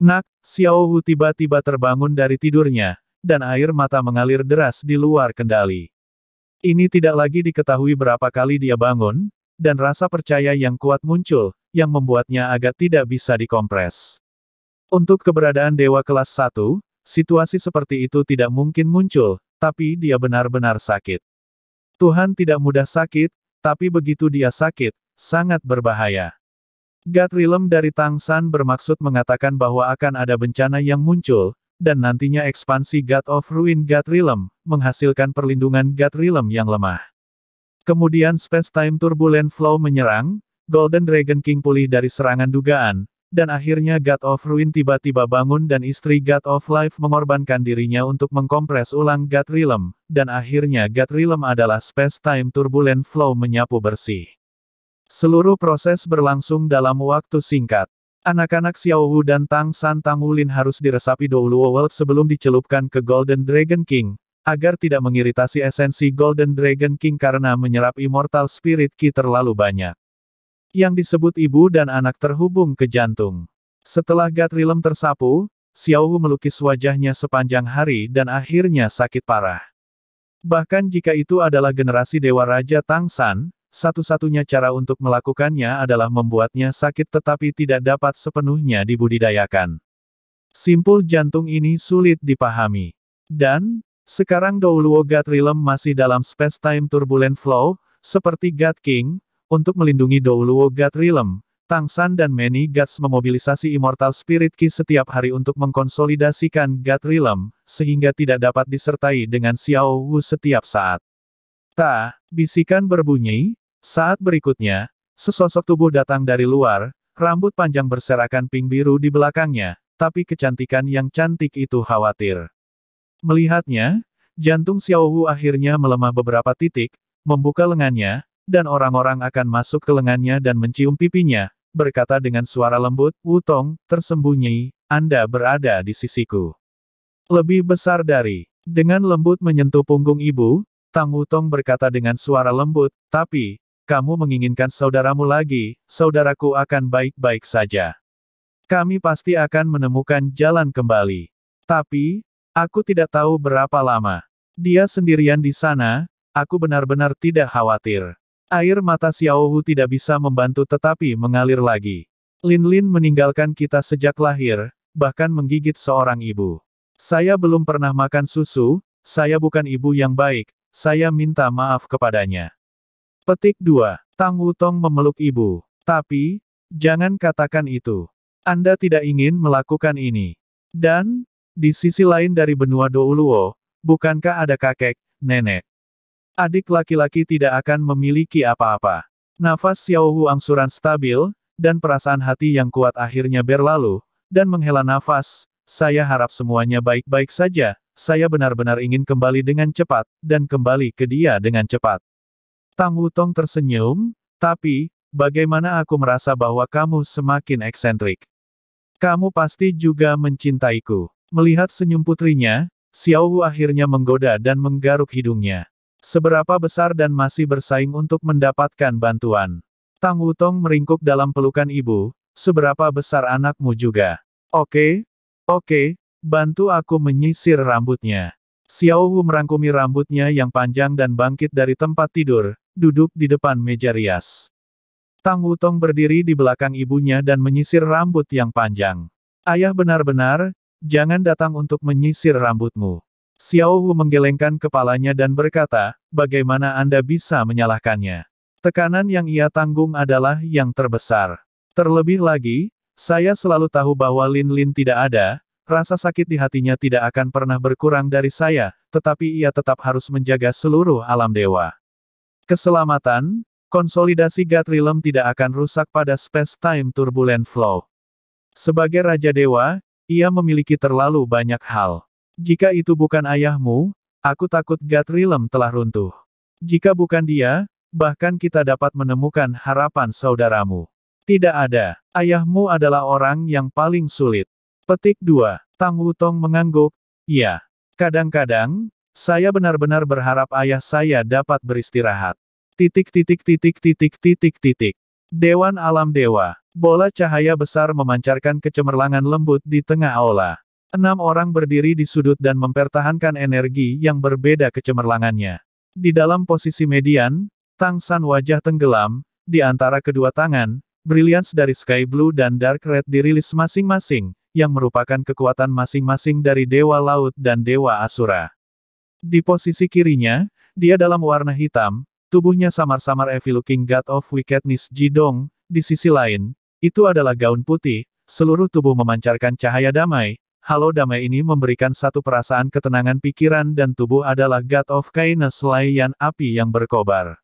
Nak, Xiao Wu tiba-tiba terbangun dari tidurnya, dan air mata mengalir deras di luar kendali. Ini tidak lagi diketahui berapa kali dia bangun, dan rasa percaya yang kuat muncul, yang membuatnya agak tidak bisa dikompres. Untuk keberadaan Dewa Kelas 1, situasi seperti itu tidak mungkin muncul, tapi dia benar-benar sakit. Tuhan tidak mudah sakit, tapi begitu dia sakit, sangat berbahaya. Gatrilem dari Tang San bermaksud mengatakan bahwa akan ada bencana yang muncul, dan nantinya ekspansi God of Ruin Gatrilem, menghasilkan perlindungan Gatrilem yang lemah. Kemudian Space-Time Turbulent Flow menyerang, Golden Dragon King pulih dari serangan dugaan, dan akhirnya God of Ruin tiba-tiba bangun dan istri God of Life mengorbankan dirinya untuk mengkompres ulang Gatrilem, dan akhirnya Gatrilem adalah Space-Time Turbulent Flow menyapu bersih. Seluruh proses berlangsung dalam waktu singkat. Anak-anak Xiao Wu dan Tang San Tang Wulin harus diresapi dahulu World sebelum dicelupkan ke Golden Dragon King, agar tidak mengiritasi esensi Golden Dragon King karena menyerap Immortal Spirit Ki terlalu banyak. Yang disebut ibu dan anak terhubung ke jantung. Setelah Realm tersapu, Xiao Wu melukis wajahnya sepanjang hari dan akhirnya sakit parah. Bahkan jika itu adalah generasi Dewa Raja Tang San, satu-satunya cara untuk melakukannya adalah membuatnya sakit tetapi tidak dapat sepenuhnya dibudidayakan. Simpul jantung ini sulit dipahami. Dan, sekarang Douluo God Realm masih dalam space-time turbulent flow, seperti God King, untuk melindungi Douluo God Realm, Tang San dan Many Gods memobilisasi Immortal Spirit Ki setiap hari untuk mengkonsolidasikan God Realm, sehingga tidak dapat disertai dengan Xiao Wu setiap saat. Ta, bisikan berbunyi, saat berikutnya, sesosok tubuh datang dari luar, rambut panjang berserakan pink biru di belakangnya, tapi kecantikan yang cantik itu khawatir. Melihatnya, jantung Xiao Wu akhirnya melemah beberapa titik, membuka lengannya, dan orang-orang akan masuk ke lengannya dan mencium pipinya, berkata dengan suara lembut, Wu Tong, tersembunyi, Anda berada di sisiku. Lebih besar dari, dengan lembut menyentuh punggung ibu, Tang Wu Tong berkata dengan suara lembut, tapi, kamu menginginkan saudaramu lagi, saudaraku akan baik-baik saja. Kami pasti akan menemukan jalan kembali. Tapi, aku tidak tahu berapa lama. Dia sendirian di sana, aku benar-benar tidak khawatir. Air mata Xiao Xiaohu tidak bisa membantu tetapi mengalir lagi. Lin-Lin meninggalkan kita sejak lahir, bahkan menggigit seorang ibu. Saya belum pernah makan susu, saya bukan ibu yang baik, saya minta maaf kepadanya. Petik 2. Tang Wutong memeluk ibu. Tapi, jangan katakan itu. Anda tidak ingin melakukan ini. Dan, di sisi lain dari benua Douluo, bukankah ada kakek, nenek? Adik laki-laki tidak akan memiliki apa-apa. Nafas Xiao Hu angsuran stabil, dan perasaan hati yang kuat akhirnya berlalu, dan menghela nafas, saya harap semuanya baik-baik saja, saya benar-benar ingin kembali dengan cepat, dan kembali ke dia dengan cepat. Tang Wutong tersenyum, tapi, bagaimana aku merasa bahwa kamu semakin eksentrik? Kamu pasti juga mencintaiku. Melihat senyum putrinya, Xiao Wu akhirnya menggoda dan menggaruk hidungnya. Seberapa besar dan masih bersaing untuk mendapatkan bantuan. Tang Wutong meringkuk dalam pelukan ibu, seberapa besar anakmu juga. Oke, oke, bantu aku menyisir rambutnya. Xiao Wu merangkumi rambutnya yang panjang dan bangkit dari tempat tidur, duduk di depan meja rias. Tang Wutong berdiri di belakang ibunya dan menyisir rambut yang panjang. Ayah benar-benar, jangan datang untuk menyisir rambutmu. Xiao Wu menggelengkan kepalanya dan berkata, bagaimana Anda bisa menyalahkannya? Tekanan yang ia tanggung adalah yang terbesar. Terlebih lagi, saya selalu tahu bahwa Lin Lin tidak ada, Rasa sakit di hatinya tidak akan pernah berkurang dari saya, tetapi ia tetap harus menjaga seluruh alam dewa. Keselamatan, konsolidasi Gatrilem tidak akan rusak pada space-time turbulent flow. Sebagai Raja Dewa, ia memiliki terlalu banyak hal. Jika itu bukan ayahmu, aku takut Gatrilem telah runtuh. Jika bukan dia, bahkan kita dapat menemukan harapan saudaramu. Tidak ada. Ayahmu adalah orang yang paling sulit. Petik 2. Tang Wutong mengangguk, ya. Kadang-kadang, saya benar-benar berharap ayah saya dapat beristirahat. Titik titik titik titik titik titik. Dewan Alam Dewa. Bola cahaya besar memancarkan kecemerlangan lembut di tengah aula. Enam orang berdiri di sudut dan mempertahankan energi yang berbeda kecemerlangannya. Di dalam posisi median, Tang San wajah tenggelam, di antara kedua tangan, brilliance dari Sky Blue dan Dark Red dirilis masing-masing, yang merupakan kekuatan masing-masing dari Dewa Laut dan Dewa Asura. Di posisi kirinya, dia dalam warna hitam, tubuhnya samar-samar Evil Looking God of Wickedness Jidong, di sisi lain, itu adalah gaun putih, seluruh tubuh memancarkan cahaya damai, halo damai ini memberikan satu perasaan ketenangan pikiran dan tubuh adalah God of Kainas Layan api yang berkobar.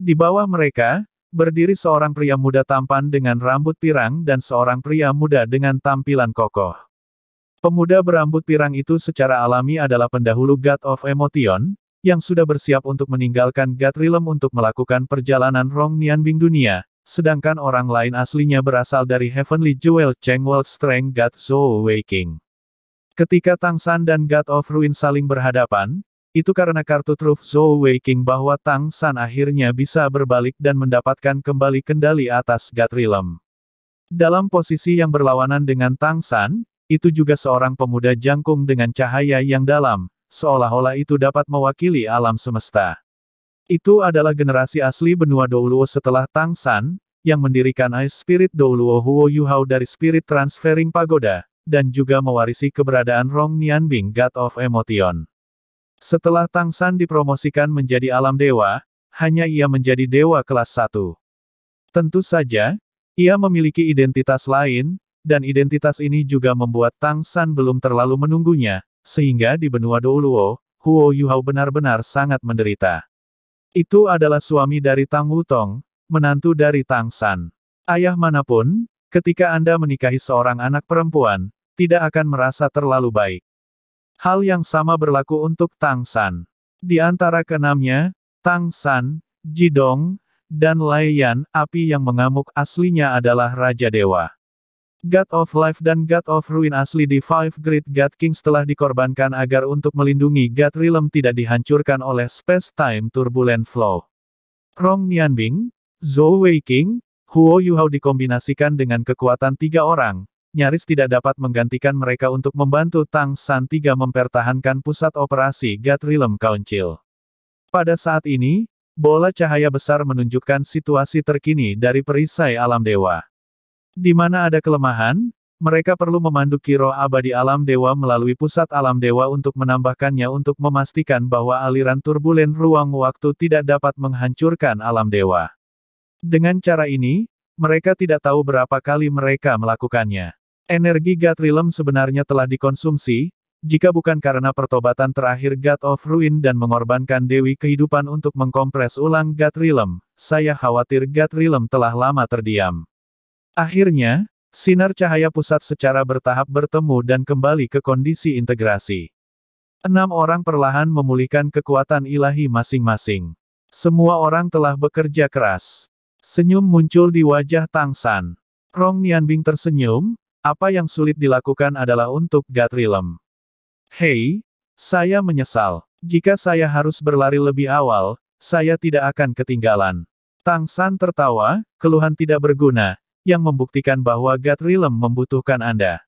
Di bawah mereka, Berdiri seorang pria muda tampan dengan rambut pirang dan seorang pria muda dengan tampilan kokoh. Pemuda berambut pirang itu secara alami adalah pendahulu God of Emotion, yang sudah bersiap untuk meninggalkan God Realm untuk melakukan perjalanan Rong Nianbing dunia, sedangkan orang lain aslinya berasal dari Heavenly Jewel Cheng World Strength God Zhou Wei King. Ketika Tang San dan God of Ruin saling berhadapan, itu karena kartu truf Zhou Wei King bahwa Tang San akhirnya bisa berbalik dan mendapatkan kembali kendali atas Gatrilem. Dalam posisi yang berlawanan dengan Tang San, itu juga seorang pemuda jangkung dengan cahaya yang dalam, seolah-olah itu dapat mewakili alam semesta. Itu adalah generasi asli benua Douluo setelah Tang San, yang mendirikan Ice Spirit Douluo Huo Yuhao dari Spirit Transferring Pagoda, dan juga mewarisi keberadaan Rong Nianbing God of Emotion. Setelah Tang San dipromosikan menjadi alam dewa, hanya ia menjadi dewa kelas 1. Tentu saja, ia memiliki identitas lain, dan identitas ini juga membuat Tang San belum terlalu menunggunya, sehingga di benua Douluo, Huo Yuhao benar-benar sangat menderita. Itu adalah suami dari Tang Wutong, menantu dari Tang San. Ayah manapun, ketika Anda menikahi seorang anak perempuan, tidak akan merasa terlalu baik. Hal yang sama berlaku untuk Tang San. Di antara keenamnya, Tang San, Jidong, dan Lai Yan, api yang mengamuk aslinya adalah Raja Dewa. God of Life dan God of Ruin asli di Five Great God Kings telah dikorbankan agar untuk melindungi God Realm tidak dihancurkan oleh Space-Time Turbulent Flow. Rong Nianbing, Zhou Weiqing, King, Huo Yuhao dikombinasikan dengan kekuatan tiga orang, nyaris tidak dapat menggantikan mereka untuk membantu Tang San Tiga mempertahankan pusat operasi Realm Council. Pada saat ini, bola cahaya besar menunjukkan situasi terkini dari perisai alam dewa. Di mana ada kelemahan, mereka perlu memandu kiro abadi alam dewa melalui pusat alam dewa untuk menambahkannya untuk memastikan bahwa aliran turbulen ruang waktu tidak dapat menghancurkan alam dewa. Dengan cara ini, mereka tidak tahu berapa kali mereka melakukannya. Energi God Realm sebenarnya telah dikonsumsi, jika bukan karena pertobatan terakhir God of Ruin dan mengorbankan Dewi Kehidupan untuk mengkompres ulang God Realm, saya khawatir God Realm telah lama terdiam. Akhirnya, sinar cahaya pusat secara bertahap bertemu dan kembali ke kondisi integrasi. Enam orang perlahan memulihkan kekuatan ilahi masing-masing. Semua orang telah bekerja keras. Senyum muncul di wajah Tang San. Rong Nianbing tersenyum, apa yang sulit dilakukan adalah untuk Gatrilem. Hei, saya menyesal. Jika saya harus berlari lebih awal, saya tidak akan ketinggalan. Tang San tertawa, keluhan tidak berguna, yang membuktikan bahwa Gatrilem membutuhkan Anda.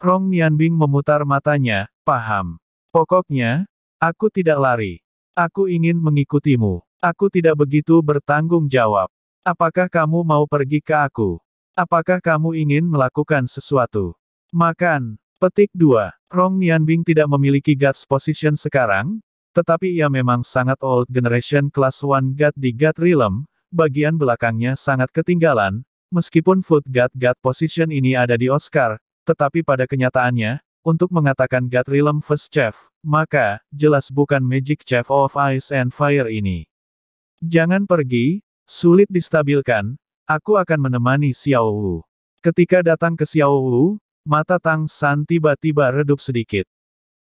Rong Nianbing memutar matanya, paham. Pokoknya, aku tidak lari. Aku ingin mengikutimu. Aku tidak begitu bertanggung jawab. Apakah kamu mau pergi ke aku? Apakah kamu ingin melakukan sesuatu? Makan. Petik 2. Rong Nianbing tidak memiliki God's position sekarang, tetapi ia memang sangat old generation class 1 God di God realm, bagian belakangnya sangat ketinggalan, meskipun Food God God position ini ada di Oscar, tetapi pada kenyataannya, untuk mengatakan God realm first chef, maka, jelas bukan magic chef of ice and fire ini. Jangan pergi, sulit distabilkan, Aku akan menemani Xiao Wu. Ketika datang ke Xiao Wu, mata Tang San tiba-tiba redup sedikit.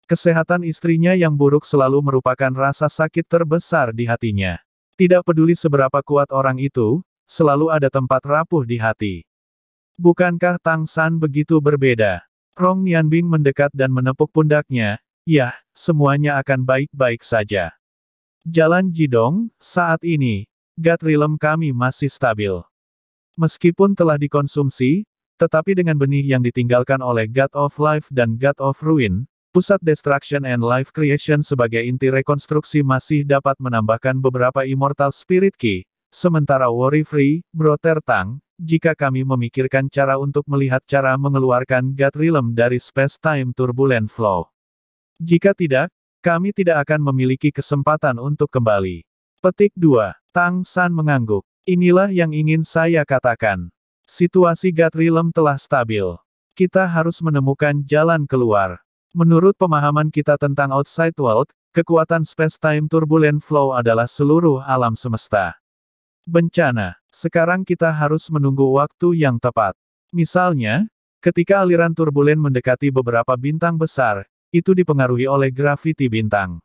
Kesehatan istrinya yang buruk selalu merupakan rasa sakit terbesar di hatinya. Tidak peduli seberapa kuat orang itu, selalu ada tempat rapuh di hati. Bukankah Tang San begitu berbeda? Rong Nianbing mendekat dan menepuk pundaknya, Yah, semuanya akan baik-baik saja. Jalan Jidong, saat ini, gat kami masih stabil. Meskipun telah dikonsumsi, tetapi dengan benih yang ditinggalkan oleh God of Life dan God of Ruin, pusat Destruction and Life Creation sebagai inti rekonstruksi masih dapat menambahkan beberapa Immortal Spirit Key, sementara Worry Free, Brother Tang, jika kami memikirkan cara untuk melihat cara mengeluarkan God Realm dari space-time turbulent flow. Jika tidak, kami tidak akan memiliki kesempatan untuk kembali. Petik 2. Tang San mengangguk. Inilah yang ingin saya katakan. Situasi Gatrilem telah stabil. Kita harus menemukan jalan keluar. Menurut pemahaman kita tentang outside world, kekuatan space-time turbulent flow adalah seluruh alam semesta. Bencana. Sekarang kita harus menunggu waktu yang tepat. Misalnya, ketika aliran turbulen mendekati beberapa bintang besar, itu dipengaruhi oleh grafiti bintang.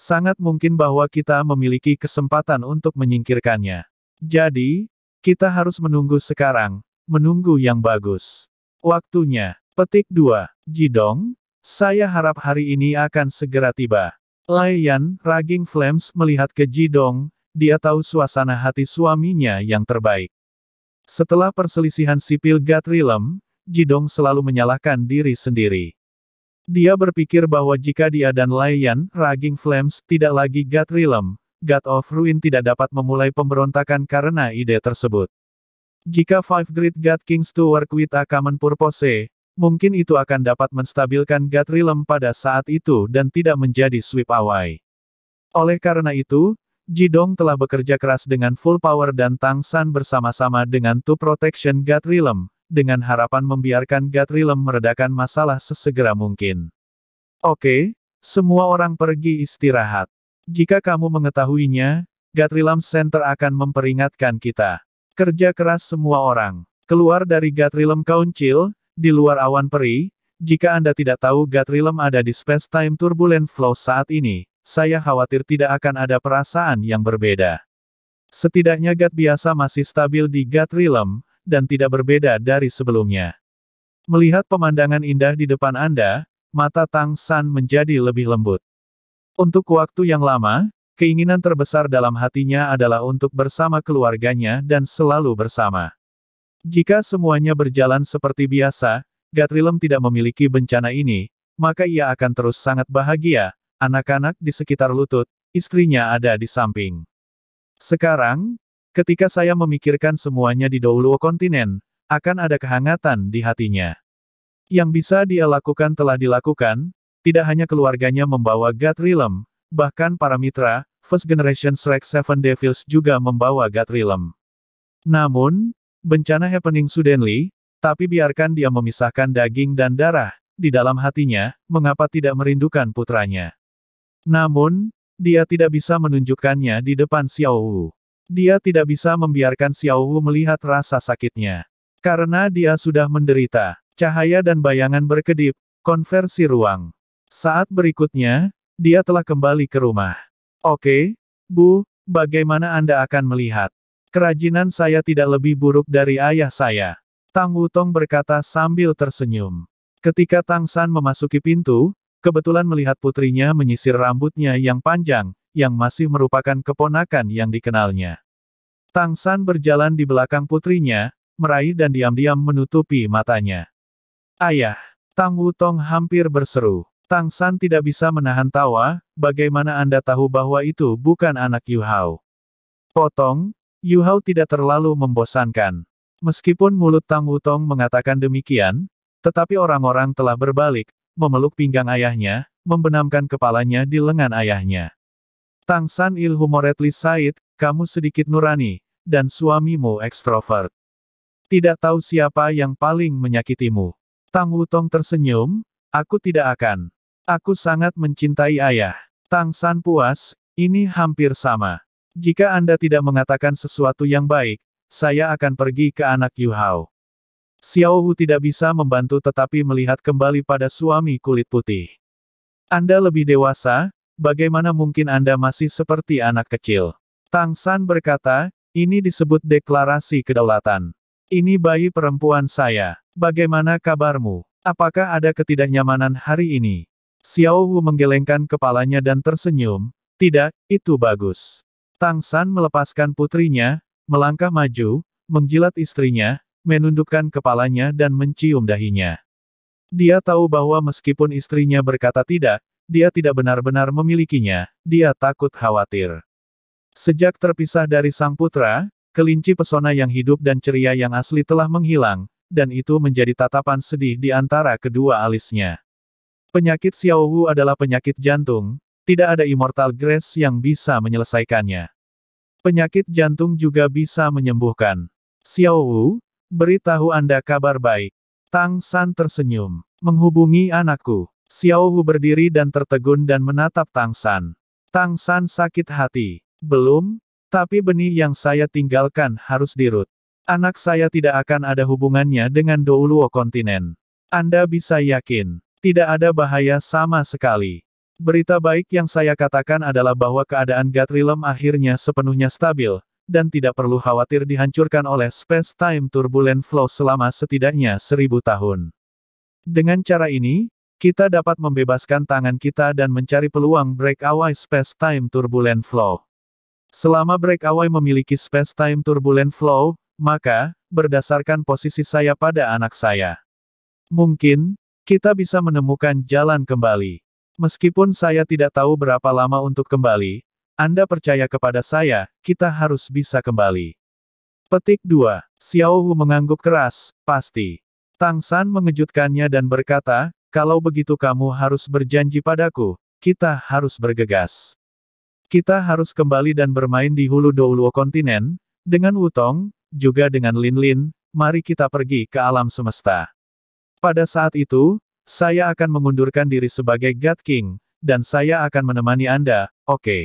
Sangat mungkin bahwa kita memiliki kesempatan untuk menyingkirkannya. Jadi, kita harus menunggu sekarang, menunggu yang bagus. Waktunya, petik dua. Jidong, saya harap hari ini akan segera tiba. Layan, Raging Flames melihat ke Jidong, dia tahu suasana hati suaminya yang terbaik. Setelah perselisihan sipil Gatrilem, Jidong selalu menyalahkan diri sendiri. Dia berpikir bahwa jika dia dan Layan, Raging Flames, tidak lagi Gatrilem, God of Ruin tidak dapat memulai pemberontakan karena ide tersebut. Jika Five Great God Kings to work with a common purpose, mungkin itu akan dapat menstabilkan God Realm pada saat itu dan tidak menjadi sweep away. Oleh karena itu, Jidong telah bekerja keras dengan full power dan Tang San bersama-sama dengan Two Protection God Realm, dengan harapan membiarkan God Realm meredakan masalah sesegera mungkin. Oke, semua orang pergi istirahat. Jika kamu mengetahuinya, Gatrilam Center akan memperingatkan kita. Kerja keras semua orang. Keluar dari Gatrilam Council, di luar awan peri, jika Anda tidak tahu Gatrilam ada di space-time turbulent flow saat ini, saya khawatir tidak akan ada perasaan yang berbeda. Setidaknya Gat biasa masih stabil di Gatrilam, dan tidak berbeda dari sebelumnya. Melihat pemandangan indah di depan Anda, mata Tang San menjadi lebih lembut. Untuk waktu yang lama, keinginan terbesar dalam hatinya adalah untuk bersama keluarganya dan selalu bersama. Jika semuanya berjalan seperti biasa, Gatrilem tidak memiliki bencana ini, maka ia akan terus sangat bahagia, anak-anak di sekitar lutut, istrinya ada di samping. Sekarang, ketika saya memikirkan semuanya di Douluo kontinen, akan ada kehangatan di hatinya. Yang bisa dia lakukan telah dilakukan, tidak hanya keluarganya membawa Realm, bahkan para mitra, First Generation Shrek Seven Devils juga membawa Realm. Namun, bencana happening suddenly, tapi biarkan dia memisahkan daging dan darah, di dalam hatinya, mengapa tidak merindukan putranya. Namun, dia tidak bisa menunjukkannya di depan Xiao Wu. Dia tidak bisa membiarkan Xiao Wu melihat rasa sakitnya. Karena dia sudah menderita, cahaya dan bayangan berkedip, konversi ruang. Saat berikutnya, dia telah kembali ke rumah. Oke, Bu, bagaimana Anda akan melihat? Kerajinan saya tidak lebih buruk dari ayah saya. Tang Wutong berkata sambil tersenyum. Ketika Tang San memasuki pintu, kebetulan melihat putrinya menyisir rambutnya yang panjang, yang masih merupakan keponakan yang dikenalnya. Tang San berjalan di belakang putrinya, meraih dan diam-diam menutupi matanya. Ayah, Tang Wutong hampir berseru. Tang San tidak bisa menahan tawa, bagaimana Anda tahu bahwa itu bukan anak Yu Hao? Potong, Yu Hao tidak terlalu membosankan. Meskipun mulut Tang Wutong mengatakan demikian, tetapi orang-orang telah berbalik, memeluk pinggang ayahnya, membenamkan kepalanya di lengan ayahnya. Tang San Il Humoretli Said, kamu sedikit nurani, dan suamimu ekstrovert. Tidak tahu siapa yang paling menyakitimu. Tang Wutong tersenyum, aku tidak akan. Aku sangat mencintai ayah. Tang San puas, ini hampir sama. Jika Anda tidak mengatakan sesuatu yang baik, saya akan pergi ke anak Yu Hao. Xiao Hu tidak bisa membantu tetapi melihat kembali pada suami kulit putih. Anda lebih dewasa, bagaimana mungkin Anda masih seperti anak kecil? Tang San berkata, ini disebut deklarasi kedaulatan. Ini bayi perempuan saya. Bagaimana kabarmu? Apakah ada ketidaknyamanan hari ini? Xiao Wu menggelengkan kepalanya dan tersenyum, tidak, itu bagus. Tang San melepaskan putrinya, melangkah maju, menjilat istrinya, menundukkan kepalanya dan mencium dahinya. Dia tahu bahwa meskipun istrinya berkata tidak, dia tidak benar-benar memilikinya, dia takut khawatir. Sejak terpisah dari sang putra, kelinci pesona yang hidup dan ceria yang asli telah menghilang, dan itu menjadi tatapan sedih di antara kedua alisnya. Penyakit Xiao Wu adalah penyakit jantung, tidak ada Immortal Grace yang bisa menyelesaikannya. Penyakit jantung juga bisa menyembuhkan. Xiao Wu, beritahu Anda kabar baik. Tang San tersenyum, menghubungi anakku. Xiao Wu berdiri dan tertegun dan menatap Tang San. Tang San sakit hati. Belum, tapi benih yang saya tinggalkan harus dirut. Anak saya tidak akan ada hubungannya dengan Douluo kontinen. Anda bisa yakin. Tidak ada bahaya sama sekali. Berita baik yang saya katakan adalah bahwa keadaan Gatrilem akhirnya sepenuhnya stabil, dan tidak perlu khawatir dihancurkan oleh space-time turbulent flow selama setidaknya seribu tahun. Dengan cara ini, kita dapat membebaskan tangan kita dan mencari peluang breakaway space-time turbulent flow. Selama breakaway memiliki space-time turbulent flow, maka, berdasarkan posisi saya pada anak saya. Mungkin, kita bisa menemukan jalan kembali. Meskipun saya tidak tahu berapa lama untuk kembali, Anda percaya kepada saya, kita harus bisa kembali. Petik 2. Xiao Hu mengangguk keras, pasti. Tang San mengejutkannya dan berkata, kalau begitu kamu harus berjanji padaku, kita harus bergegas. Kita harus kembali dan bermain di hulu Douluo kontinen, dengan Wutong, juga dengan Lin Lin, mari kita pergi ke alam semesta. Pada saat itu, saya akan mengundurkan diri sebagai God King, dan saya akan menemani Anda, oke. Okay.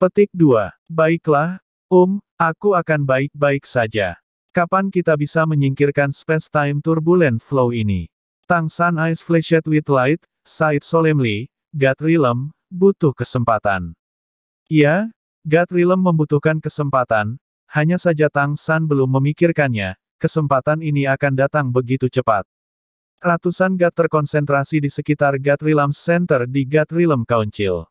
Petik 2. Baiklah, Um, aku akan baik-baik saja. Kapan kita bisa menyingkirkan space-time turbulent flow ini? Tang San Eyes Flashed with Light, Said Solemnly, God Realm, butuh kesempatan. Ya, God Realm membutuhkan kesempatan, hanya saja Tang San belum memikirkannya, kesempatan ini akan datang begitu cepat. Ratusan gat terkonsentrasi di sekitar Gat Rilam Center di Gat Rilam Council.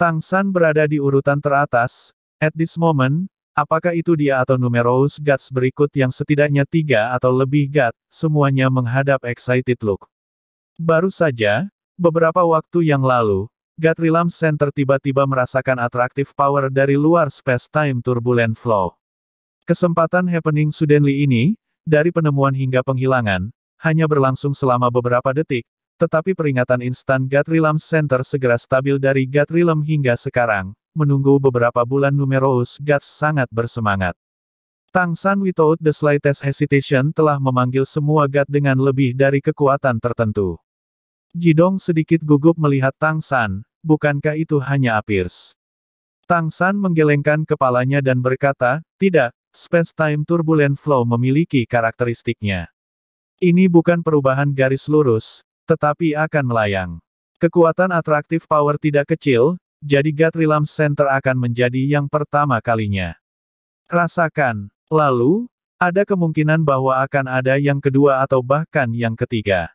Tang San berada di urutan teratas, at this moment, apakah itu dia atau numerous guts berikut yang setidaknya tiga atau lebih gat, semuanya menghadap excited look. Baru saja, beberapa waktu yang lalu, Gat Rilam Center tiba-tiba merasakan atraktif power dari luar space-time turbulent flow. Kesempatan happening suddenly ini, dari penemuan hingga penghilangan, hanya berlangsung selama beberapa detik, tetapi peringatan instan Gatrilam Center segera stabil dari Gatrilam hingga sekarang, menunggu beberapa bulan Numerous Gat sangat bersemangat. Tang San without the slightest hesitation telah memanggil semua Gat dengan lebih dari kekuatan tertentu. Jidong sedikit gugup melihat Tang San, bukankah itu hanya Apirs? Tang San menggelengkan kepalanya dan berkata, tidak, space-time turbulent flow memiliki karakteristiknya. Ini bukan perubahan garis lurus, tetapi akan melayang. Kekuatan atraktif power tidak kecil, jadi Gatrilam Center akan menjadi yang pertama kalinya. Rasakan. Lalu, ada kemungkinan bahwa akan ada yang kedua atau bahkan yang ketiga.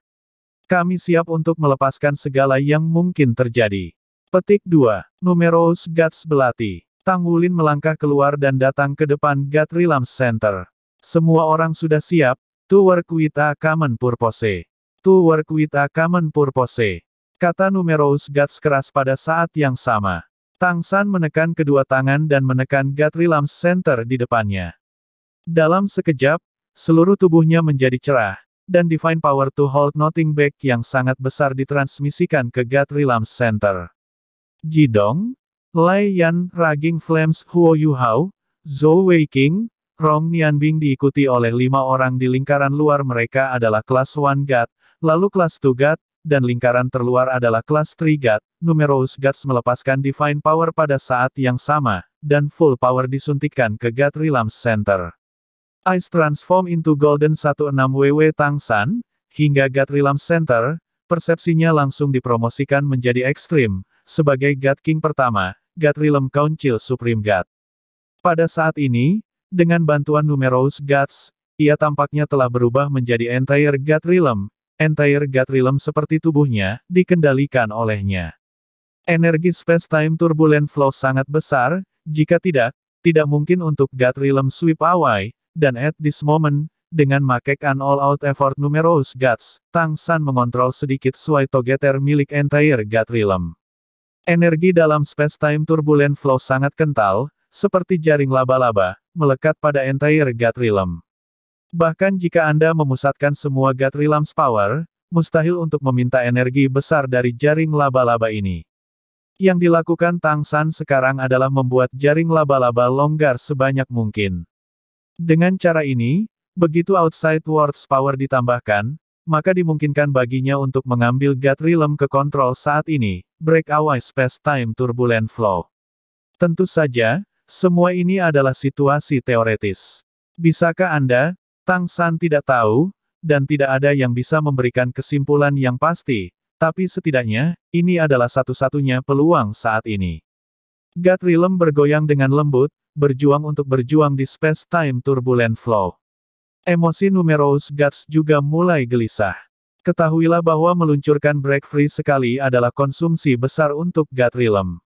Kami siap untuk melepaskan segala yang mungkin terjadi. Petik 2. Numerous Guts Belati. Tang Wulin melangkah keluar dan datang ke depan Gatrilam Center. Semua orang sudah siap, To work with purpose. To work purpose. Kata numerous guts keras pada saat yang sama. Tang San menekan kedua tangan dan menekan Gatri Lam Center di depannya. Dalam sekejap, seluruh tubuhnya menjadi cerah, dan Divine Power to Hold Nothing Back yang sangat besar ditransmisikan ke Gatri Lam Center. Jidong, Lai Yan, Raging Flames Huo Yu Hao, Zhou Wei King, Rong Nianbing diikuti oleh lima orang di lingkaran luar mereka adalah kelas One God, lalu kelas Two God, dan lingkaran terluar adalah kelas Three God. Numerous Gods melepaskan Divine Power pada saat yang sama, dan Full Power disuntikkan ke God Realms Center. Ice transform into Golden 16 WW Tang San, hingga God Realms Center, persepsinya langsung dipromosikan menjadi ekstrim, sebagai God King pertama, God Realm Council Supreme God. Pada saat ini, dengan bantuan numerous guts, ia tampaknya telah berubah menjadi entire gut realm. Entire gut realm seperti tubuhnya, dikendalikan olehnya. Energi space-time turbulent flow sangat besar, jika tidak, tidak mungkin untuk gut realm sweep away, dan at this moment, dengan makekan all-out effort numerous guts, Tang San mengontrol sedikit suai togeter milik entire gut realm. Energi dalam space-time turbulent flow sangat kental, seperti jaring laba-laba, melekat pada entire Gatrilum. Bahkan jika Anda memusatkan semua Gatrilum's power, mustahil untuk meminta energi besar dari jaring laba-laba ini. Yang dilakukan Tang San sekarang adalah membuat jaring laba-laba longgar sebanyak mungkin. Dengan cara ini, begitu outside world's power ditambahkan, maka dimungkinkan baginya untuk mengambil Gatrilum ke kontrol saat ini, break away space-time turbulent flow. Tentu saja, semua ini adalah situasi teoretis. Bisakah Anda, Tang San tidak tahu, dan tidak ada yang bisa memberikan kesimpulan yang pasti, tapi setidaknya, ini adalah satu-satunya peluang saat ini. Gatrilem bergoyang dengan lembut, berjuang untuk berjuang di space-time turbulent flow. Emosi numerous Guts juga mulai gelisah. Ketahuilah bahwa meluncurkan break free sekali adalah konsumsi besar untuk Gatrilem.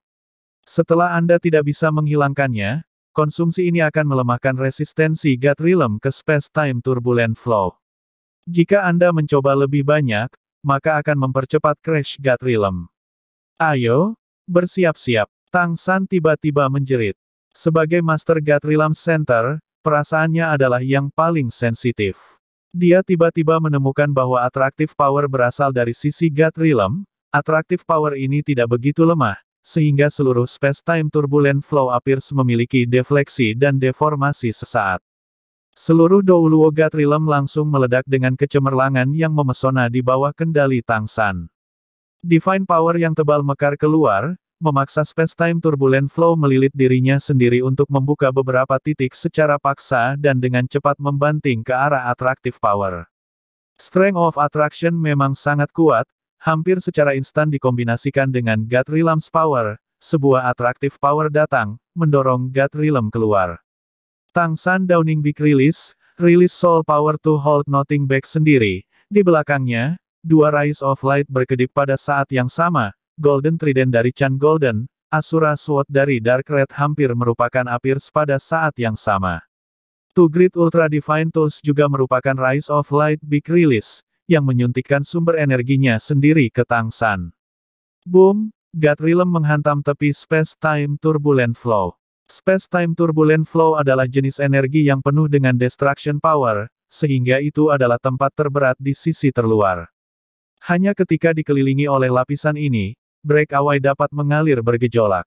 Setelah Anda tidak bisa menghilangkannya, konsumsi ini akan melemahkan resistensi God realm ke space-time turbulent flow. Jika Anda mencoba lebih banyak, maka akan mempercepat crash God realm. Ayo, bersiap-siap. Tang San tiba-tiba menjerit. Sebagai Master God Realm Center, perasaannya adalah yang paling sensitif. Dia tiba-tiba menemukan bahwa atraktif power berasal dari sisi God Realm, atraktif power ini tidak begitu lemah, sehingga seluruh space-time turbulent flow appears memiliki defleksi dan deformasi sesaat. Seluruh Douluo Gatrilem langsung meledak dengan kecemerlangan yang memesona di bawah kendali Tang San. Divine Power yang tebal mekar keluar, memaksa space-time turbulent flow melilit dirinya sendiri untuk membuka beberapa titik secara paksa dan dengan cepat membanting ke arah attractive power. Strength of attraction memang sangat kuat, hampir secara instan dikombinasikan dengan God Realm's Power, sebuah atraktif power datang, mendorong God Realm keluar. San Downing Big rilis, rilis Soul Power to Hold Nothing Back sendiri, di belakangnya, dua Rise of Light berkedip pada saat yang sama, Golden Trident dari Chan Golden, Asura Sword dari Dark Red hampir merupakan Apirs pada saat yang sama. Two Great Ultra Divine Tools juga merupakan Rise of Light Big Release yang menyuntikkan sumber energinya sendiri ke Tang San. Boom! God Realm menghantam tepi Space-Time Turbulent Flow. Space-Time Turbulent Flow adalah jenis energi yang penuh dengan destruction power, sehingga itu adalah tempat terberat di sisi terluar. Hanya ketika dikelilingi oleh lapisan ini, breakaway dapat mengalir bergejolak.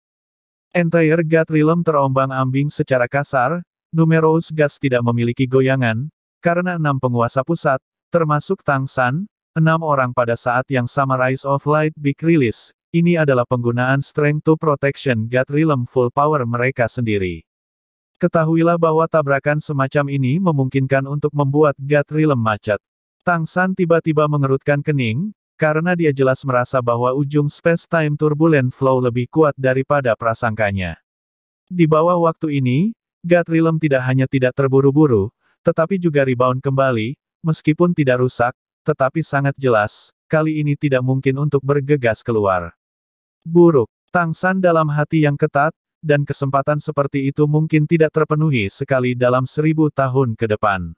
Entire God Realm terombang-ambing secara kasar, Numerous Gods tidak memiliki goyangan, karena enam penguasa pusat, Termasuk Tang San, enam orang pada saat yang sama Rise of Light Big Release, ini adalah penggunaan Strength to Protection God Realm Full Power mereka sendiri. Ketahuilah bahwa tabrakan semacam ini memungkinkan untuk membuat God Realm macet. Tang San tiba-tiba mengerutkan kening, karena dia jelas merasa bahwa ujung space-time turbulent flow lebih kuat daripada prasangkanya. Di bawah waktu ini, God Realm tidak hanya tidak terburu-buru, tetapi juga rebound kembali, Meskipun tidak rusak, tetapi sangat jelas, kali ini tidak mungkin untuk bergegas keluar. Buruk, Tang San dalam hati yang ketat, dan kesempatan seperti itu mungkin tidak terpenuhi sekali dalam seribu tahun ke depan.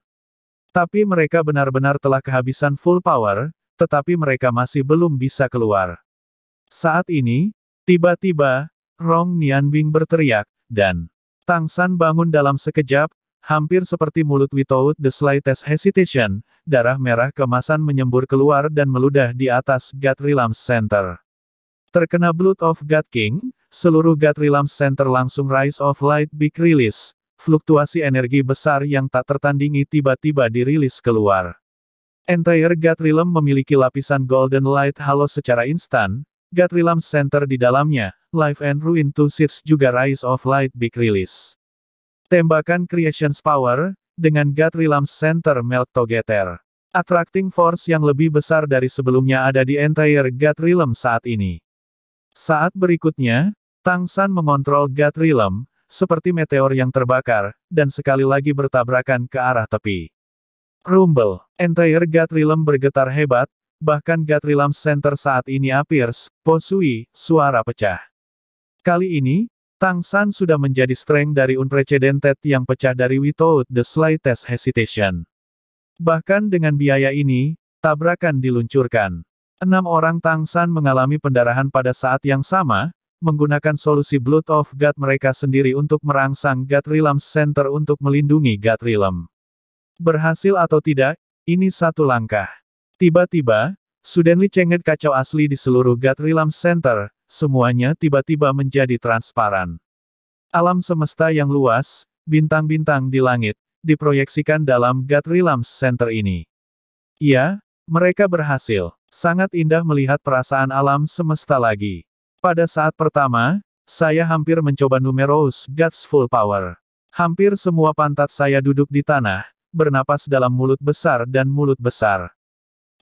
Tapi mereka benar-benar telah kehabisan full power, tetapi mereka masih belum bisa keluar. Saat ini, tiba-tiba, Rong Nianbing berteriak, dan Tang San bangun dalam sekejap, Hampir seperti mulut without the slightest hesitation, darah merah kemasan menyembur keluar dan meludah di atas Gatrilam Center. Terkena Blood of God King, seluruh Gatrilam Center langsung Rise of Light Big Release, fluktuasi energi besar yang tak tertandingi tiba-tiba dirilis keluar. Entire Gatrilam memiliki lapisan Golden Light Halo secara instan, Gatrilam Center di dalamnya, Life and Ruin to Seeds juga Rise of Light Big Release. Tembakan Creation's Power, dengan Guthrie Lamps Center Melt Together. Attracting Force yang lebih besar dari sebelumnya ada di entire Guthrie Realm saat ini. Saat berikutnya, Tang San mengontrol Guthrie Realm, seperti meteor yang terbakar, dan sekali lagi bertabrakan ke arah tepi. Rumble, entire Guthrie Realm bergetar hebat, bahkan Guthrie Realm Center saat ini appears, posui, suara pecah. Kali ini, Tang San sudah menjadi strength dari unprecedented yang pecah dari without the slightest hesitation. Bahkan dengan biaya ini, tabrakan diluncurkan. Enam orang Tang San mengalami pendarahan pada saat yang sama, menggunakan solusi Blood of God mereka sendiri untuk merangsang God Realm Center untuk melindungi God Realm. Berhasil atau tidak, ini satu langkah. Tiba-tiba, Sudenli cenget kacau asli di seluruh God Realm Center, semuanya tiba-tiba menjadi transparan. Alam semesta yang luas, bintang-bintang di langit, diproyeksikan dalam God Realms Center ini. Ya, mereka berhasil. Sangat indah melihat perasaan alam semesta lagi. Pada saat pertama, saya hampir mencoba numerous God's Full Power. Hampir semua pantat saya duduk di tanah, bernapas dalam mulut besar dan mulut besar.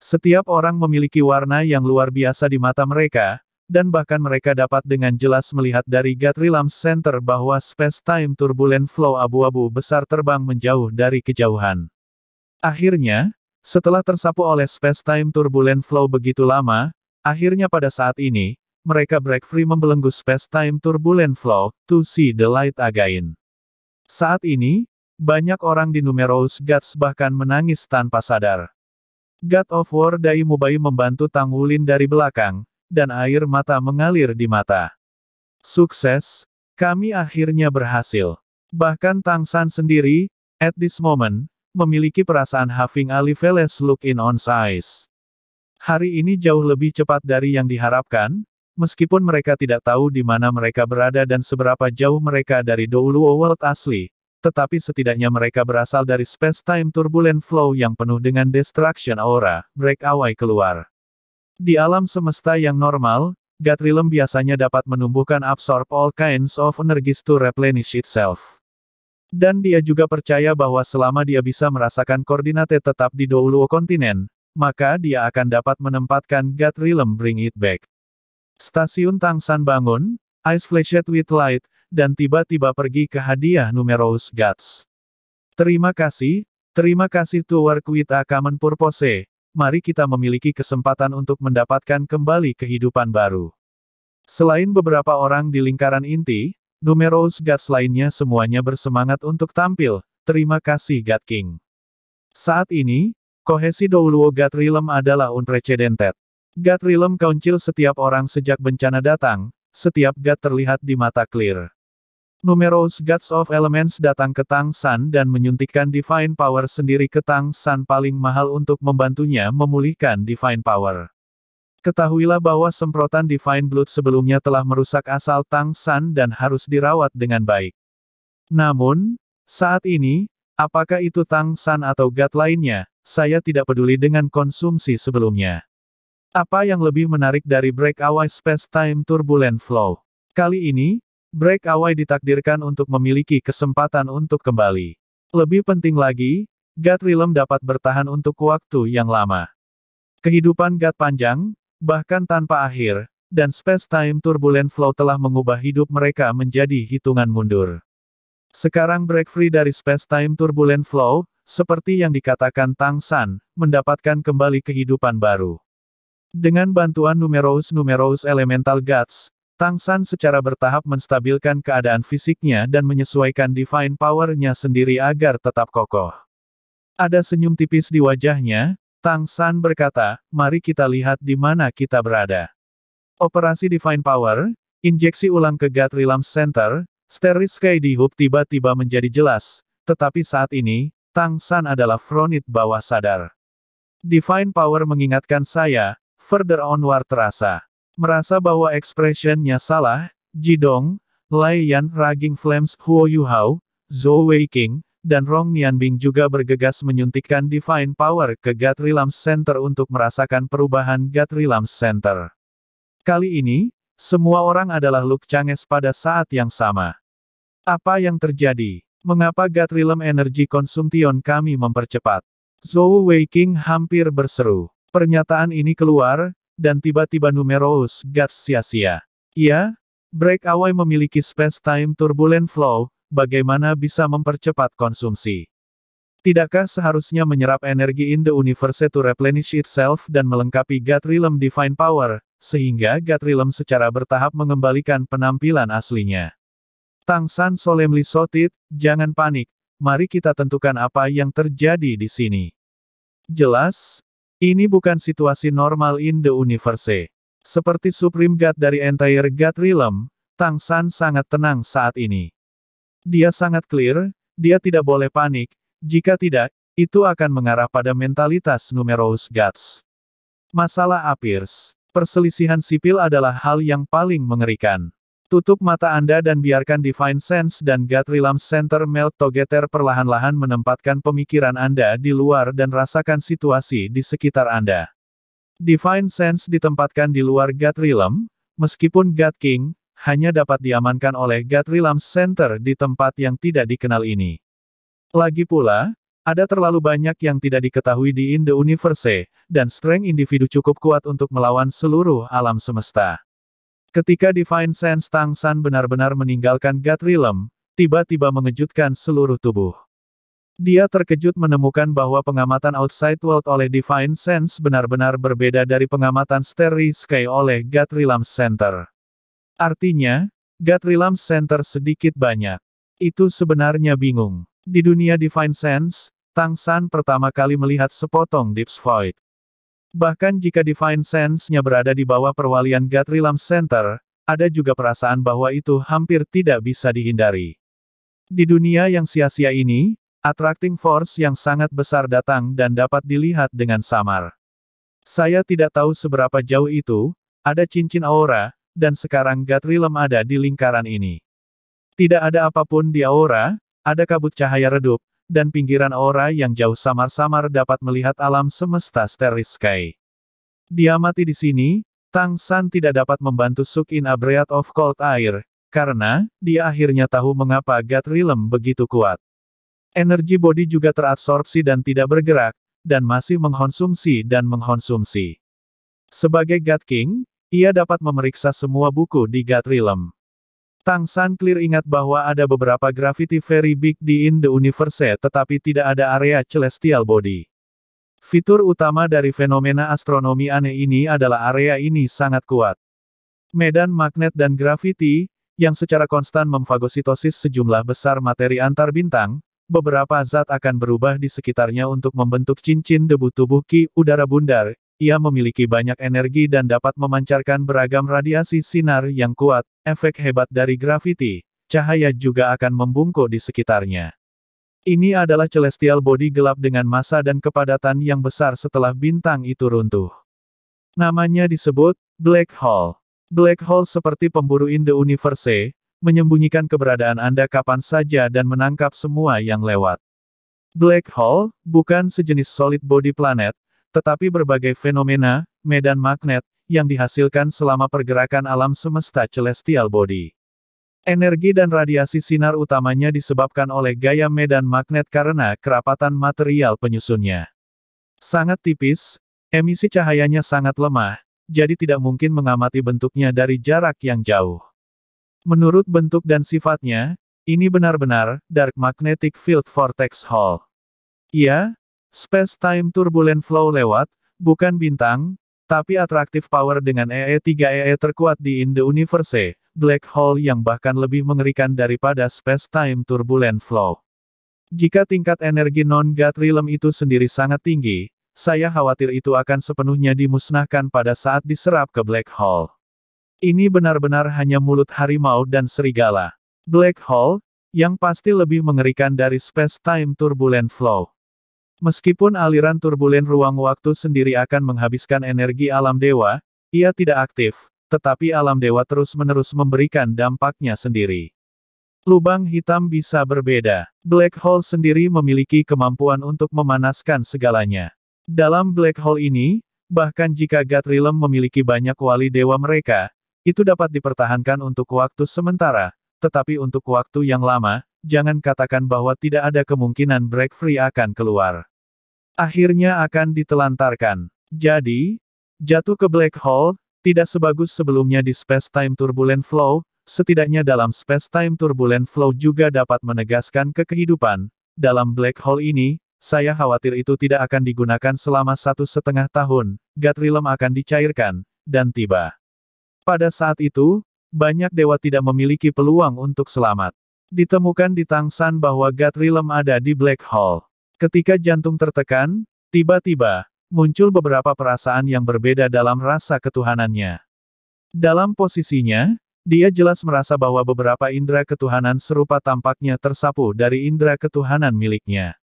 Setiap orang memiliki warna yang luar biasa di mata mereka, dan bahkan mereka dapat dengan jelas melihat dari Gatrilam Center bahwa space-time turbulent flow abu-abu besar terbang menjauh dari kejauhan. Akhirnya, setelah tersapu oleh space-time turbulent flow begitu lama, akhirnya pada saat ini, mereka break free membelenggu space-time turbulent flow, to see the light again. Saat ini, banyak orang di Numerous Gods bahkan menangis tanpa sadar. God of War Dai Mubai membantu Tang Wulin dari belakang, dan air mata mengalir di mata. Sukses, kami akhirnya berhasil. Bahkan Tang San sendiri, at this moment, memiliki perasaan having a Veles look in on size. Hari ini jauh lebih cepat dari yang diharapkan, meskipun mereka tidak tahu di mana mereka berada dan seberapa jauh mereka dari Douluo World asli, tetapi setidaknya mereka berasal dari space-time turbulent flow yang penuh dengan destruction aura, Breakaway keluar. Di alam semesta yang normal, Gatrilem biasanya dapat menumbuhkan absorb all kinds of energies to replenish itself. Dan dia juga percaya bahwa selama dia bisa merasakan koordinate tetap di Douluo kontinen, maka dia akan dapat menempatkan Gatrilem Bring It Back. Stasiun Tang San bangun, Ice Flashed with Light, dan tiba-tiba pergi ke hadiah numerous gods. Terima kasih, terima kasih to work with a common purpose, mari kita memiliki kesempatan untuk mendapatkan kembali kehidupan baru. Selain beberapa orang di lingkaran inti, numerous gods lainnya semuanya bersemangat untuk tampil, terima kasih God King. Saat ini, kohesi Douluo God Realm adalah unprecedented. God Realm kauncil setiap orang sejak bencana datang, setiap God terlihat di mata clear. Numerous Gods of Elements datang ke Tang San dan menyuntikkan Divine Power sendiri ke Tang San paling mahal untuk membantunya memulihkan Divine Power. Ketahuilah bahwa semprotan Divine Blood sebelumnya telah merusak asal Tang San dan harus dirawat dengan baik. Namun, saat ini, apakah itu Tang San atau God lainnya, saya tidak peduli dengan konsumsi sebelumnya. Apa yang lebih menarik dari Breakaway Space Time Turbulent Flow? Kali ini, Breakaway ditakdirkan untuk memiliki kesempatan untuk kembali. Lebih penting lagi, Gat Rilem dapat bertahan untuk waktu yang lama. Kehidupan Gat panjang, bahkan tanpa akhir, dan space-time turbulent flow telah mengubah hidup mereka menjadi hitungan mundur. Sekarang break free dari space-time turbulent flow, seperti yang dikatakan Tang San, mendapatkan kembali kehidupan baru. Dengan bantuan numerous-numerous elemental gods. Tang San secara bertahap menstabilkan keadaan fisiknya dan menyesuaikan divine power-nya sendiri agar tetap kokoh. Ada senyum tipis di wajahnya, Tang San berkata, mari kita lihat di mana kita berada. Operasi divine power, injeksi ulang ke God Center, Steris Sky di Hub tiba-tiba menjadi jelas, tetapi saat ini, Tang San adalah fronit bawah sadar. Divine Power mengingatkan saya, further onward terasa. Merasa bahwa ekspresinya salah, Jidong, Lai Yan, Raging Flames, Huo Yuhao, Zhou Weiqing, dan Rong Nianbing juga bergegas menyuntikkan Divine Power ke God Realms Center untuk merasakan perubahan God Realms Center. Kali ini, semua orang adalah Luke Changes pada saat yang sama. Apa yang terjadi? Mengapa Gatrilam Energy Consumption kami mempercepat? Zhou Weiqing hampir berseru. Pernyataan ini keluar, dan tiba-tiba numerous guts sia-sia. Ya, Breakaway memiliki space-time turbulent flow, bagaimana bisa mempercepat konsumsi? Tidakkah seharusnya menyerap energi in the universe to replenish itself dan melengkapi God Realm Divine Power, sehingga God Realm secara bertahap mengembalikan penampilan aslinya? Tang San solemnly sotit, jangan panik, mari kita tentukan apa yang terjadi di sini. Jelas, ini bukan situasi normal in the universe. Seperti Supreme God dari entire God realm, Tang San sangat tenang saat ini. Dia sangat clear, dia tidak boleh panik, jika tidak, itu akan mengarah pada mentalitas numerous gods. Masalah Apirs, perselisihan sipil adalah hal yang paling mengerikan. Tutup mata Anda dan biarkan Divine Sense dan Gatrilam Center Melt together perlahan-lahan menempatkan pemikiran Anda di luar dan rasakan situasi di sekitar Anda. Divine Sense ditempatkan di luar Gatrilam, meskipun God King, hanya dapat diamankan oleh Gatrilam Center di tempat yang tidak dikenal ini. Lagi pula, ada terlalu banyak yang tidak diketahui di In The Universe, dan strength individu cukup kuat untuk melawan seluruh alam semesta. Ketika Divine Sense Tang San benar-benar meninggalkan God Realm, tiba-tiba mengejutkan seluruh tubuh. Dia terkejut menemukan bahwa pengamatan Outside World oleh Divine Sense benar-benar berbeda dari pengamatan Starry Sky oleh God Realm Center. Artinya, God Realm Center sedikit banyak. Itu sebenarnya bingung. Di dunia Divine Sense, Tang San pertama kali melihat sepotong Deep Void. Bahkan jika Divine Sense-nya berada di bawah perwalian Gatrilam Center, ada juga perasaan bahwa itu hampir tidak bisa dihindari. Di dunia yang sia-sia ini, attracting force yang sangat besar datang dan dapat dilihat dengan samar. Saya tidak tahu seberapa jauh itu, ada cincin aura, dan sekarang Realm ada di lingkaran ini. Tidak ada apapun di aura, ada kabut cahaya redup, dan pinggiran aura yang jauh samar-samar dapat melihat alam semesta Steris Sky. Diamati di sini, Tang San tidak dapat membantu Suk In Abreat of Cold Air, karena, dia akhirnya tahu mengapa God Realm begitu kuat. Energi body juga terabsorpsi dan tidak bergerak, dan masih mengkonsumsi dan mengkonsumsi. Sebagai God King, ia dapat memeriksa semua buku di God Realm. Tang San Clear ingat bahwa ada beberapa gravity very big di in the universe tetapi tidak ada area celestial body. Fitur utama dari fenomena astronomi aneh ini adalah area ini sangat kuat. Medan magnet dan gravity, yang secara konstan memfagositosis sejumlah besar materi antar bintang, beberapa zat akan berubah di sekitarnya untuk membentuk cincin debu tubuh Ki, udara bundar, ia memiliki banyak energi dan dapat memancarkan beragam radiasi sinar yang kuat, efek hebat dari grafiti. Cahaya juga akan membungkuk di sekitarnya. Ini adalah celestial body gelap dengan massa dan kepadatan yang besar setelah bintang itu runtuh. Namanya disebut black hole. Black hole seperti pemburu in the universe, menyembunyikan keberadaan Anda kapan saja dan menangkap semua yang lewat. Black hole bukan sejenis solid body planet, tetapi berbagai fenomena, medan magnet, yang dihasilkan selama pergerakan alam semesta celestial body. Energi dan radiasi sinar utamanya disebabkan oleh gaya medan magnet karena kerapatan material penyusunnya. Sangat tipis, emisi cahayanya sangat lemah, jadi tidak mungkin mengamati bentuknya dari jarak yang jauh. Menurut bentuk dan sifatnya, ini benar-benar Dark Magnetic Field Vortex Hall. Ya. Space-time turbulent flow lewat, bukan bintang, tapi atraktif power dengan EE3EE e e e terkuat di In the Universe, black hole yang bahkan lebih mengerikan daripada space-time turbulent flow. Jika tingkat energi non-God realm itu sendiri sangat tinggi, saya khawatir itu akan sepenuhnya dimusnahkan pada saat diserap ke black hole. Ini benar-benar hanya mulut harimau dan serigala. Black hole, yang pasti lebih mengerikan dari space-time turbulent flow. Meskipun aliran turbulen ruang waktu sendiri akan menghabiskan energi alam dewa, ia tidak aktif, tetapi alam dewa terus-menerus memberikan dampaknya sendiri. Lubang hitam bisa berbeda. Black hole sendiri memiliki kemampuan untuk memanaskan segalanya. Dalam black hole ini, bahkan jika Gatrilem memiliki banyak wali dewa mereka, itu dapat dipertahankan untuk waktu sementara, tetapi untuk waktu yang lama, jangan katakan bahwa tidak ada kemungkinan Break Free akan keluar. Akhirnya akan ditelantarkan. Jadi, jatuh ke black hole, tidak sebagus sebelumnya di space-time turbulent flow, setidaknya dalam space-time turbulent flow juga dapat menegaskan kekehidupan. Dalam black hole ini, saya khawatir itu tidak akan digunakan selama satu setengah tahun, Gatrilem akan dicairkan, dan tiba. Pada saat itu, banyak dewa tidak memiliki peluang untuk selamat. Ditemukan di Tang San bahwa God Realm ada di Black Hole. Ketika jantung tertekan, tiba-tiba, muncul beberapa perasaan yang berbeda dalam rasa ketuhanannya. Dalam posisinya, dia jelas merasa bahwa beberapa indera ketuhanan serupa tampaknya tersapu dari indera ketuhanan miliknya.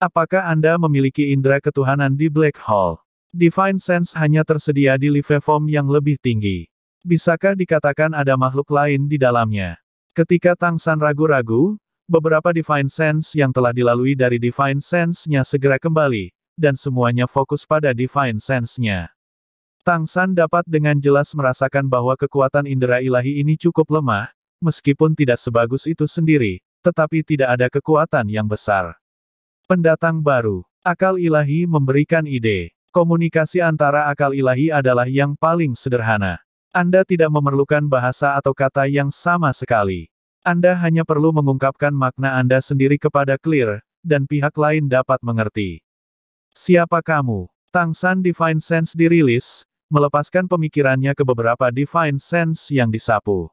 Apakah Anda memiliki indera ketuhanan di Black Hole? Divine Sense hanya tersedia di Liveform yang lebih tinggi. Bisakah dikatakan ada makhluk lain di dalamnya? Ketika Tang San ragu-ragu, beberapa Divine Sense yang telah dilalui dari Divine Sense-nya segera kembali, dan semuanya fokus pada Divine Sense-nya. Tang San dapat dengan jelas merasakan bahwa kekuatan indera ilahi ini cukup lemah, meskipun tidak sebagus itu sendiri, tetapi tidak ada kekuatan yang besar. Pendatang baru, akal ilahi memberikan ide. Komunikasi antara akal ilahi adalah yang paling sederhana. Anda tidak memerlukan bahasa atau kata yang sama sekali. Anda hanya perlu mengungkapkan makna Anda sendiri kepada Clear, dan pihak lain dapat mengerti. Siapa kamu? Tang San Divine Sense dirilis, melepaskan pemikirannya ke beberapa Divine Sense yang disapu.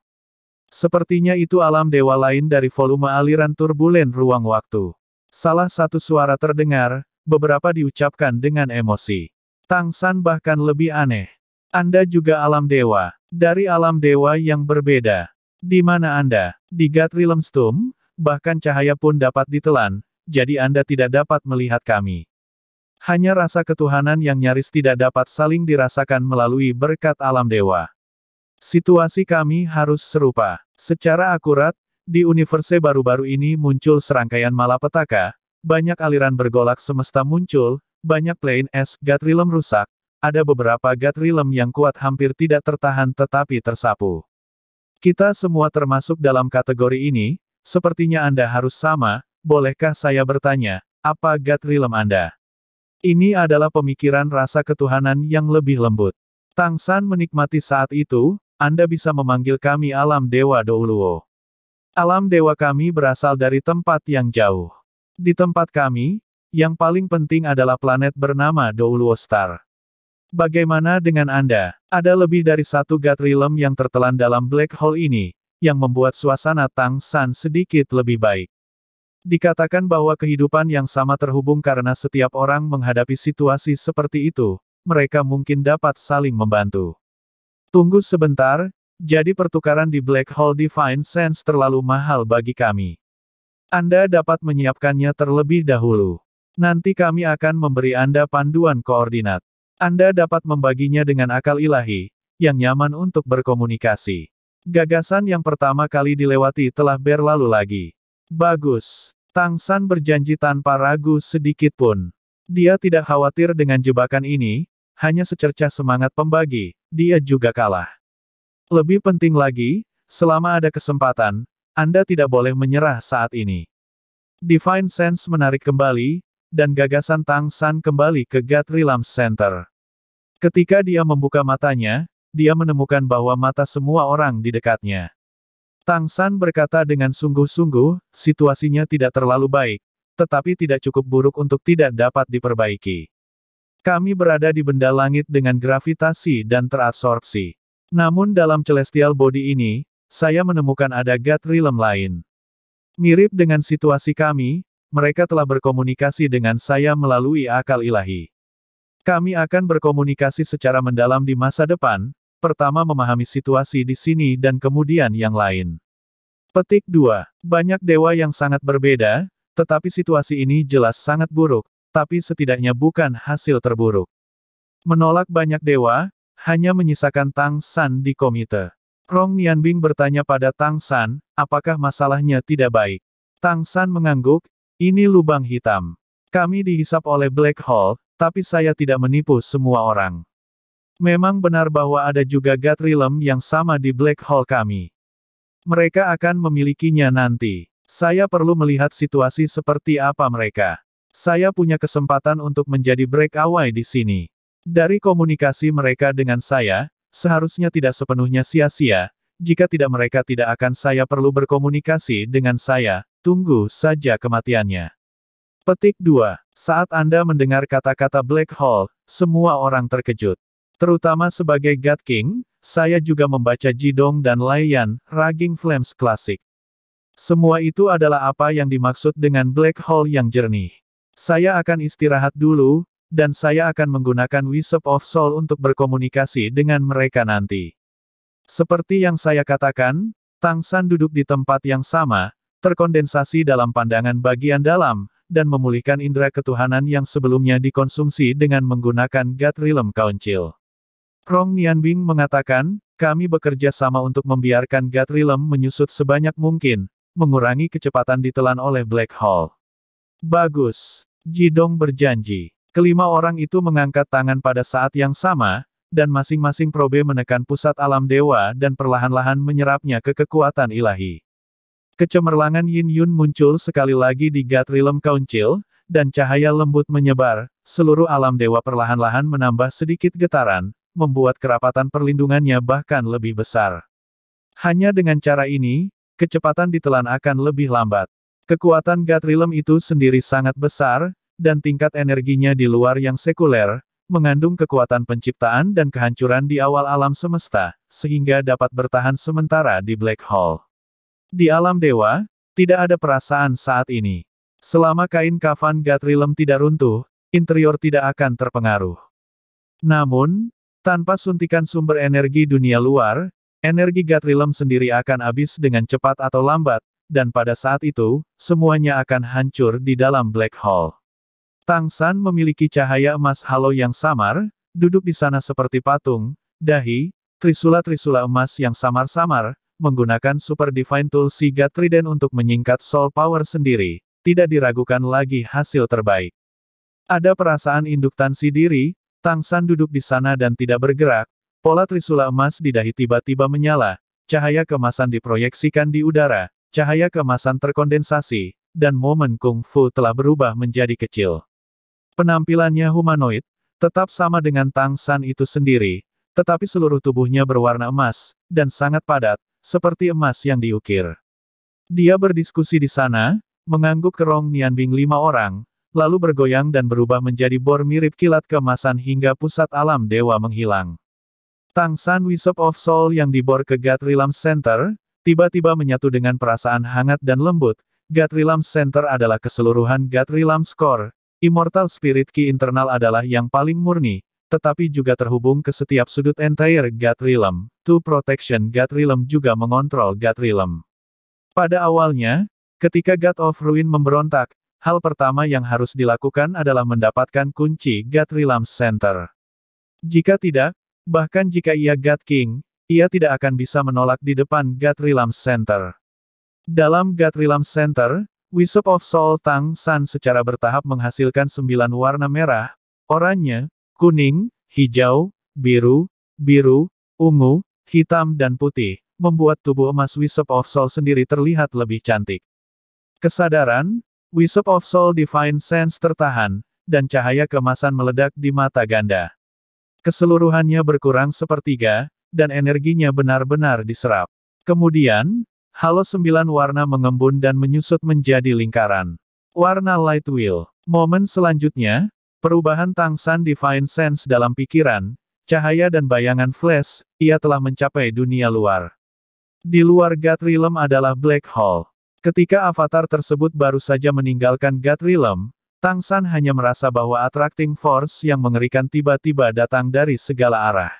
Sepertinya itu alam dewa lain dari volume aliran turbulen ruang waktu. Salah satu suara terdengar, beberapa diucapkan dengan emosi. Tang San bahkan lebih aneh. Anda juga alam dewa. Dari alam dewa yang berbeda. Di mana Anda? Di Gatrilem Stum, bahkan cahaya pun dapat ditelan, jadi Anda tidak dapat melihat kami. Hanya rasa ketuhanan yang nyaris tidak dapat saling dirasakan melalui berkat alam dewa. Situasi kami harus serupa. Secara akurat, di universe baru-baru ini muncul serangkaian malapetaka, banyak aliran bergolak semesta muncul, banyak plane es Gatrilem rusak, ada beberapa Gatrilem yang kuat hampir tidak tertahan tetapi tersapu. Kita semua termasuk dalam kategori ini, sepertinya Anda harus sama, bolehkah saya bertanya, apa Gatrilem Anda? Ini adalah pemikiran rasa ketuhanan yang lebih lembut. Tang San menikmati saat itu, Anda bisa memanggil kami alam Dewa Douluo. Alam Dewa kami berasal dari tempat yang jauh. Di tempat kami, yang paling penting adalah planet bernama Douluo Star. Bagaimana dengan Anda? Ada lebih dari satu Gatrilem yang tertelan dalam black hole ini, yang membuat suasana Tang San sedikit lebih baik. Dikatakan bahwa kehidupan yang sama terhubung karena setiap orang menghadapi situasi seperti itu, mereka mungkin dapat saling membantu. Tunggu sebentar, jadi pertukaran di Black Hole Divine Sense terlalu mahal bagi kami. Anda dapat menyiapkannya terlebih dahulu. Nanti kami akan memberi Anda panduan koordinat. Anda dapat membaginya dengan akal ilahi, yang nyaman untuk berkomunikasi. Gagasan yang pertama kali dilewati telah berlalu lagi. Bagus. Tang San berjanji tanpa ragu sedikit pun. Dia tidak khawatir dengan jebakan ini, hanya secercah semangat pembagi, dia juga kalah. Lebih penting lagi, selama ada kesempatan, Anda tidak boleh menyerah saat ini. Divine Sense menarik kembali, dan gagasan Tang San kembali ke Guthrie Lamps Center. Ketika dia membuka matanya, dia menemukan bahwa mata semua orang di dekatnya. Tang San berkata dengan sungguh-sungguh, situasinya tidak terlalu baik, tetapi tidak cukup buruk untuk tidak dapat diperbaiki. Kami berada di benda langit dengan gravitasi dan terabsorpsi. Namun dalam celestial body ini, saya menemukan ada God realm lain. Mirip dengan situasi kami, mereka telah berkomunikasi dengan saya melalui akal ilahi. Kami akan berkomunikasi secara mendalam di masa depan, pertama memahami situasi di sini dan kemudian yang lain. Petik 2. Banyak dewa yang sangat berbeda, tetapi situasi ini jelas sangat buruk, tapi setidaknya bukan hasil terburuk. Menolak banyak dewa, hanya menyisakan Tang San di komite. Rong Nianbing bertanya pada Tang San, apakah masalahnya tidak baik. Tang San mengangguk, ini lubang hitam. Kami dihisap oleh black hole, tapi saya tidak menipu semua orang. Memang benar bahwa ada juga God Realm yang sama di black hole kami. Mereka akan memilikinya nanti. Saya perlu melihat situasi seperti apa mereka. Saya punya kesempatan untuk menjadi breakaway di sini. Dari komunikasi mereka dengan saya, seharusnya tidak sepenuhnya sia-sia, jika tidak mereka tidak akan saya perlu berkomunikasi dengan saya, Tunggu saja kematiannya. Petik 2. Saat Anda mendengar kata-kata Black Hole, semua orang terkejut. Terutama sebagai God King, saya juga membaca Jidong dan Layan, Raging Flames klasik. Semua itu adalah apa yang dimaksud dengan black hole yang jernih. Saya akan istirahat dulu, dan saya akan menggunakan Wisp of Soul untuk berkomunikasi dengan mereka nanti. Seperti yang saya katakan, Tang San duduk di tempat yang sama, terkondensasi dalam pandangan bagian dalam, dan memulihkan indera ketuhanan yang sebelumnya dikonsumsi dengan menggunakan God Realm Council. Rong Nianbing mengatakan, kami bekerja sama untuk membiarkan God Realm menyusut sebanyak mungkin, mengurangi kecepatan ditelan oleh Black Hole. Bagus. Jidong berjanji. Kelima orang itu mengangkat tangan pada saat yang sama, dan masing-masing probe menekan pusat alam dewa dan perlahan-lahan menyerapnya ke kekuatan ilahi. Kecemerlangan Yin Yun muncul sekali lagi di God Realm Council, dan cahaya lembut menyebar, seluruh alam dewa perlahan-lahan menambah sedikit getaran, membuat kerapatan perlindungannya bahkan lebih besar. Hanya dengan cara ini, kecepatan ditelan akan lebih lambat. Kekuatan God Realm itu sendiri sangat besar, dan tingkat energinya di luar yang sekuler, mengandung kekuatan penciptaan dan kehancuran di awal alam semesta, sehingga dapat bertahan sementara di Black Hole. Di alam dewa, tidak ada perasaan saat ini. Selama kain kafan Gatrilem tidak runtuh, interior tidak akan terpengaruh. Namun, tanpa suntikan sumber energi dunia luar, energi Gatrilem sendiri akan habis dengan cepat atau lambat, dan pada saat itu, semuanya akan hancur di dalam black hole. Tang San memiliki cahaya emas halo yang samar, duduk di sana seperti patung, dahi, trisula-trisula emas yang samar-samar, menggunakan Super Divine Tool Siga Trident untuk menyingkat Soul Power sendiri, tidak diragukan lagi hasil terbaik. Ada perasaan induktansi diri, Tang San duduk di sana dan tidak bergerak, pola trisula emas di dahi tiba-tiba menyala, cahaya kemasan diproyeksikan di udara, cahaya kemasan terkondensasi, dan momen kung fu telah berubah menjadi kecil. Penampilannya humanoid, tetap sama dengan Tang San itu sendiri, tetapi seluruh tubuhnya berwarna emas, dan sangat padat, seperti emas yang diukir. Dia berdiskusi di sana, mengangguk ke Rong Nianbing lima orang, lalu bergoyang dan berubah menjadi bor mirip kilat kemasan hingga pusat alam dewa menghilang. Tang San Wisop of Soul yang dibor ke Gatrilam Center, tiba-tiba menyatu dengan perasaan hangat dan lembut, Gatrilam Center adalah keseluruhan Gatrilam Score, Immortal Spirit Ki internal adalah yang paling murni, tetapi juga terhubung ke setiap sudut entire God Realm. To Protection God Realm juga mengontrol God Realm. Pada awalnya, ketika God of Ruin memberontak, hal pertama yang harus dilakukan adalah mendapatkan kunci God Realm Center. Jika tidak, bahkan jika ia God King, ia tidak akan bisa menolak di depan God Realm Center. Dalam God Realm Center, Wisp of Soul Tang San secara bertahap menghasilkan sembilan warna merah, oranye, kuning, hijau, biru, biru, ungu, hitam dan putih, membuat tubuh emas Wisp of Soul sendiri terlihat lebih cantik. Kesadaran, Wisp of Soul Divine Sense tertahan, dan cahaya kemasan meledak di mata ganda. Keseluruhannya berkurang sepertiga, dan energinya benar-benar diserap. Kemudian, halo sembilan warna mengembun dan menyusut menjadi lingkaran. Warna Light Wheel. Momen selanjutnya, Perubahan Tang San Divine Sense dalam pikiran, cahaya dan bayangan flash, ia telah mencapai dunia luar. Di luar God Realm adalah Black Hole. Ketika avatar tersebut baru saja meninggalkan God Realm, Tang San hanya merasa bahwa attracting force yang mengerikan tiba-tiba datang dari segala arah.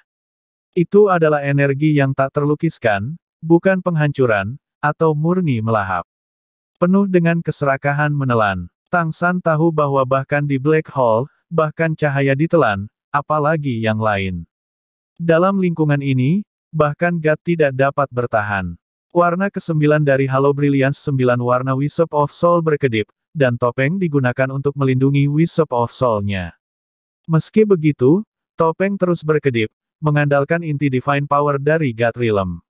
Itu adalah energi yang tak terlukiskan, bukan penghancuran, atau murni melahap. Penuh dengan keserakahan menelan. Tang San tahu bahwa bahkan di Black Hole, bahkan cahaya ditelan, apalagi yang lain. Dalam lingkungan ini, bahkan Gat tidak dapat bertahan. Warna kesembilan dari Halo Brilliance sembilan warna Wisp of Soul berkedip, dan topeng digunakan untuk melindungi Wisp of Soul-nya. Meski begitu, topeng terus berkedip, mengandalkan inti Divine Power dari God Realm.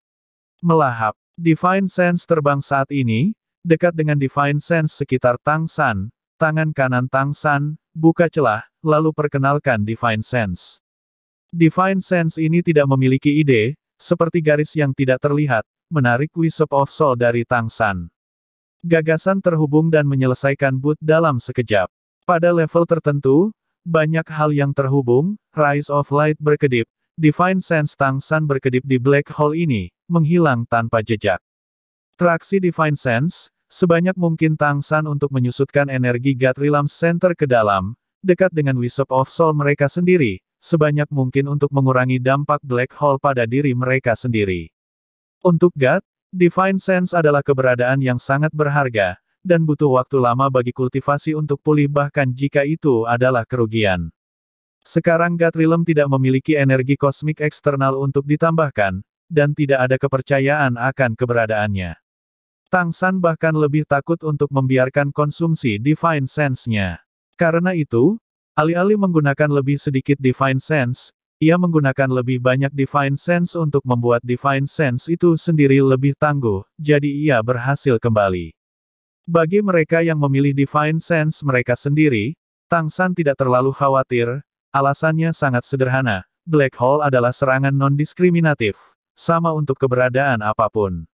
Melahap, Divine Sense terbang saat ini, Dekat dengan Divine Sense sekitar Tang San, tangan kanan Tang San, buka celah, lalu perkenalkan Divine Sense. Divine Sense ini tidak memiliki ide, seperti garis yang tidak terlihat, menarik Wisp of Soul dari Tang San. Gagasan terhubung dan menyelesaikan boot dalam sekejap. Pada level tertentu, banyak hal yang terhubung, Rise of Light berkedip, Divine Sense Tang San berkedip di Black Hole ini, menghilang tanpa jejak. Traksi Divine Sense, Sebanyak mungkin Tang San untuk menyusutkan energi Gatrilam Center ke dalam, dekat dengan Wisop of Soul mereka sendiri, sebanyak mungkin untuk mengurangi dampak Black Hole pada diri mereka sendiri. Untuk Gat, Divine Sense adalah keberadaan yang sangat berharga, dan butuh waktu lama bagi kultivasi untuk pulih bahkan jika itu adalah kerugian. Sekarang Realm tidak memiliki energi kosmik eksternal untuk ditambahkan, dan tidak ada kepercayaan akan keberadaannya. Tang San bahkan lebih takut untuk membiarkan konsumsi Divine Sense-nya. Karena itu, alih-alih menggunakan lebih sedikit Divine Sense, ia menggunakan lebih banyak Divine Sense untuk membuat Divine Sense itu sendiri lebih tangguh, jadi ia berhasil kembali. Bagi mereka yang memilih Divine Sense mereka sendiri, Tang San tidak terlalu khawatir, alasannya sangat sederhana, Black Hole adalah serangan non-diskriminatif, sama untuk keberadaan apapun.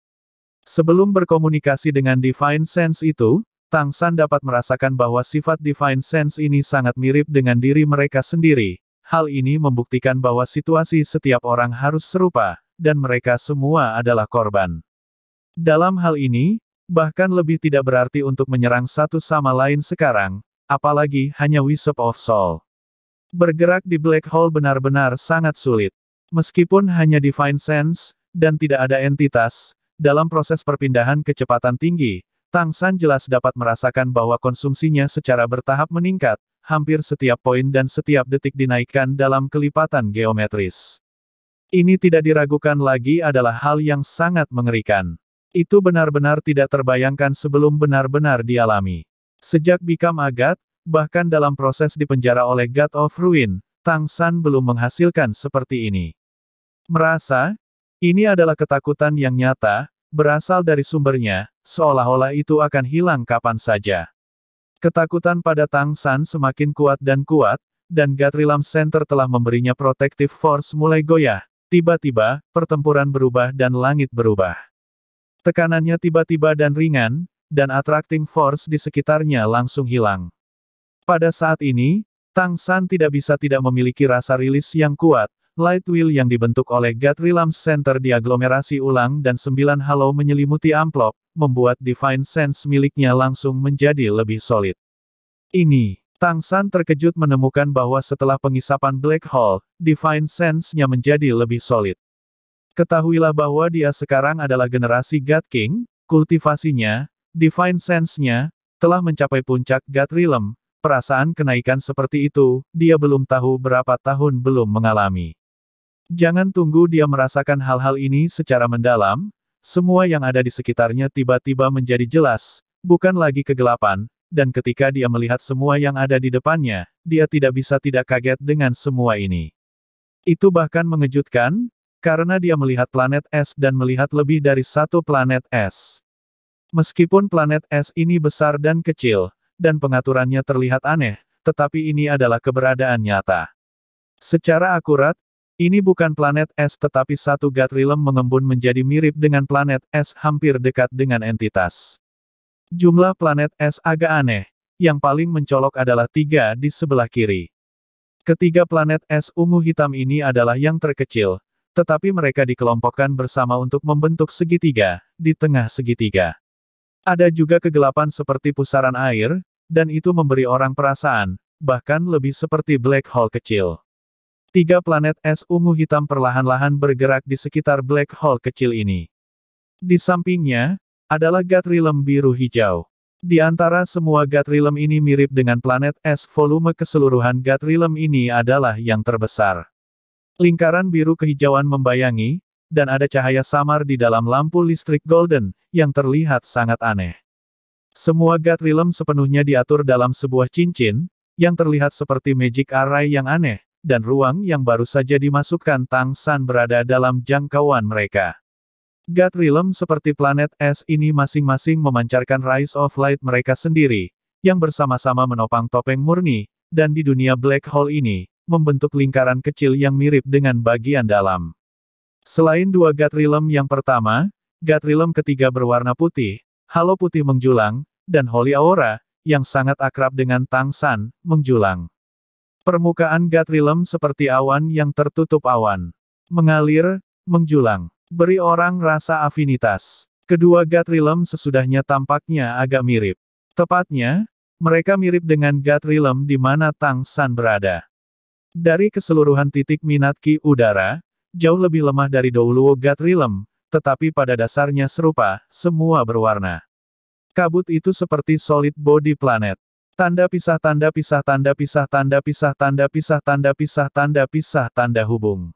Sebelum berkomunikasi dengan Divine Sense itu, Tang San dapat merasakan bahwa sifat Divine Sense ini sangat mirip dengan diri mereka sendiri. Hal ini membuktikan bahwa situasi setiap orang harus serupa, dan mereka semua adalah korban. Dalam hal ini, bahkan lebih tidak berarti untuk menyerang satu sama lain sekarang, apalagi hanya Wisp of Soul. Bergerak di Black Hole benar-benar sangat sulit. Meskipun hanya Divine Sense, dan tidak ada entitas, dalam proses perpindahan kecepatan tinggi, Tang San jelas dapat merasakan bahwa konsumsinya secara bertahap meningkat, hampir setiap poin dan setiap detik dinaikkan dalam kelipatan geometris. Ini tidak diragukan lagi adalah hal yang sangat mengerikan. Itu benar-benar tidak terbayangkan sebelum benar-benar dialami. Sejak Bikam Agat, bahkan dalam proses dipenjara oleh God of Ruin, Tang San belum menghasilkan seperti ini. Merasa, ini adalah ketakutan yang nyata, berasal dari sumbernya, seolah-olah itu akan hilang kapan saja. Ketakutan pada Tang San semakin kuat dan kuat, dan Gatrilam Center telah memberinya protective force mulai goyah. Tiba-tiba, pertempuran berubah dan langit berubah. Tekanannya tiba-tiba dan ringan, dan attracting force di sekitarnya langsung hilang. Pada saat ini, Tang San tidak bisa tidak memiliki rasa rilis yang kuat, Light Wheel yang dibentuk oleh Guthrie Lamps Center diaglomerasi ulang dan sembilan halo menyelimuti amplop, membuat Divine Sense miliknya langsung menjadi lebih solid. Ini, Tang San terkejut menemukan bahwa setelah pengisapan Black Hole, Divine Sense-nya menjadi lebih solid. Ketahuilah bahwa dia sekarang adalah generasi God King, kultivasinya, Divine Sense-nya, telah mencapai puncak God Realm, perasaan kenaikan seperti itu, dia belum tahu berapa tahun belum mengalami. Jangan tunggu dia merasakan hal-hal ini secara mendalam, semua yang ada di sekitarnya tiba-tiba menjadi jelas, bukan lagi kegelapan, dan ketika dia melihat semua yang ada di depannya, dia tidak bisa tidak kaget dengan semua ini. Itu bahkan mengejutkan, karena dia melihat planet es dan melihat lebih dari satu planet es. Meskipun planet es ini besar dan kecil, dan pengaturannya terlihat aneh, tetapi ini adalah keberadaan nyata. Secara akurat, ini bukan planet es tetapi satu Gatrilem mengembun menjadi mirip dengan planet es hampir dekat dengan entitas. Jumlah planet es agak aneh. Yang paling mencolok adalah tiga di sebelah kiri. Ketiga planet es ungu hitam ini adalah yang terkecil, tetapi mereka dikelompokkan bersama untuk membentuk segitiga, di tengah segitiga. Ada juga kegelapan seperti pusaran air, dan itu memberi orang perasaan, bahkan lebih seperti black hole kecil. Tiga planet es ungu hitam perlahan-lahan bergerak di sekitar black hole kecil ini. Di sampingnya, adalah Gatrilem biru hijau. Di antara semua Gatrilem ini mirip dengan planet es volume keseluruhan Gatrilem ini adalah yang terbesar. Lingkaran biru kehijauan membayangi, dan ada cahaya samar di dalam lampu listrik golden, yang terlihat sangat aneh. Semua Gatrilem sepenuhnya diatur dalam sebuah cincin, yang terlihat seperti magic array yang aneh, dan ruang yang baru saja dimasukkan Tang San berada dalam jangkauan mereka. God Realm seperti planet es ini masing-masing memancarkan Rise of Light mereka sendiri, yang bersama-sama menopang topeng murni, dan di dunia Black Hole ini, membentuk lingkaran kecil yang mirip dengan bagian dalam. Selain dua God Realm yang pertama, God Realm ketiga berwarna putih, halo putih menjulang, dan Holy Aura, yang sangat akrab dengan Tang San, menjulang. Permukaan Gatrilem seperti awan yang tertutup awan. Mengalir, menjulang. Beri orang rasa afinitas. Kedua Gatrilem sesudahnya tampaknya agak mirip. Tepatnya, mereka mirip dengan Gatrilem di mana Tang San berada. Dari keseluruhan titik minat Ki udara, jauh lebih lemah dari Douluo Gatrilem, tetapi pada dasarnya serupa, semua berwarna. Kabut itu seperti solid body planet. Tanda pisah tanda pisah tanda pisah tanda pisah tanda pisah tanda pisah tanda pisah tanda hubung.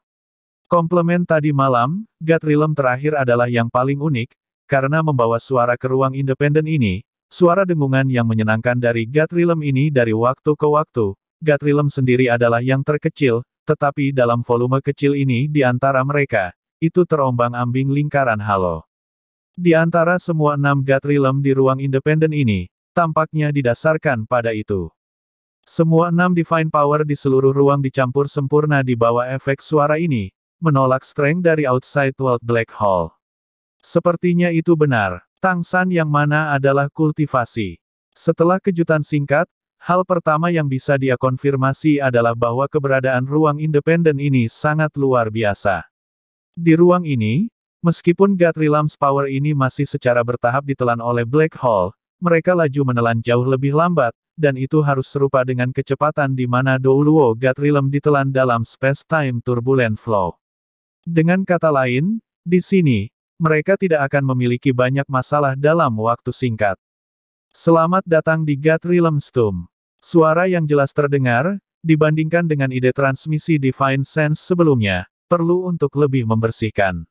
Komplement tadi malam, Gatrilem terakhir adalah yang paling unik, karena membawa suara ke ruang independen ini, suara dengungan yang menyenangkan dari Gatrilem ini dari waktu ke waktu, Gatrilem sendiri adalah yang terkecil, tetapi dalam volume kecil ini di antara mereka, itu terombang ambing lingkaran halo. Di antara semua enam Gatrilem di ruang independen ini, tampaknya didasarkan pada itu. Semua enam Divine Power di seluruh ruang dicampur sempurna di bawah efek suara ini, menolak strength dari outside world black hole. Sepertinya itu benar, Tang San yang mana adalah kultivasi. Setelah kejutan singkat, hal pertama yang bisa dia konfirmasi adalah bahwa keberadaan ruang independen ini sangat luar biasa. Di ruang ini, meskipun Gatrilams Power ini masih secara bertahap ditelan oleh black hole, mereka laju menelan jauh lebih lambat, dan itu harus serupa dengan kecepatan di mana Douluo Gatrilem ditelan dalam space-time turbulent flow. Dengan kata lain, di sini, mereka tidak akan memiliki banyak masalah dalam waktu singkat. Selamat datang di Gatrilem Stum. Suara yang jelas terdengar, dibandingkan dengan ide transmisi Divine Sense sebelumnya, perlu untuk lebih membersihkan.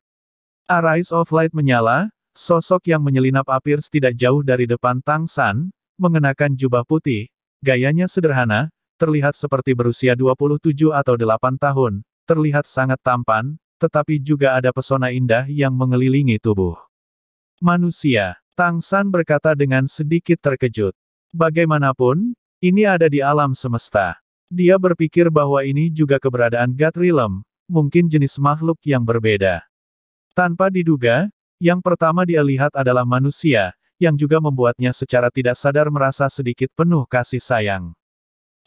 Arise of Light menyala, Sosok yang menyelinap Apirs tidak jauh dari depan Tang San, mengenakan jubah putih, gayanya sederhana, terlihat seperti berusia 27 atau 8 tahun, terlihat sangat tampan, tetapi juga ada pesona indah yang mengelilingi tubuh. Manusia, Tang San berkata dengan sedikit terkejut. Bagaimanapun, ini ada di alam semesta. Dia berpikir bahwa ini juga keberadaan Gatrilem, mungkin jenis makhluk yang berbeda. Tanpa diduga, yang pertama dia lihat adalah manusia, yang juga membuatnya secara tidak sadar merasa sedikit penuh kasih sayang.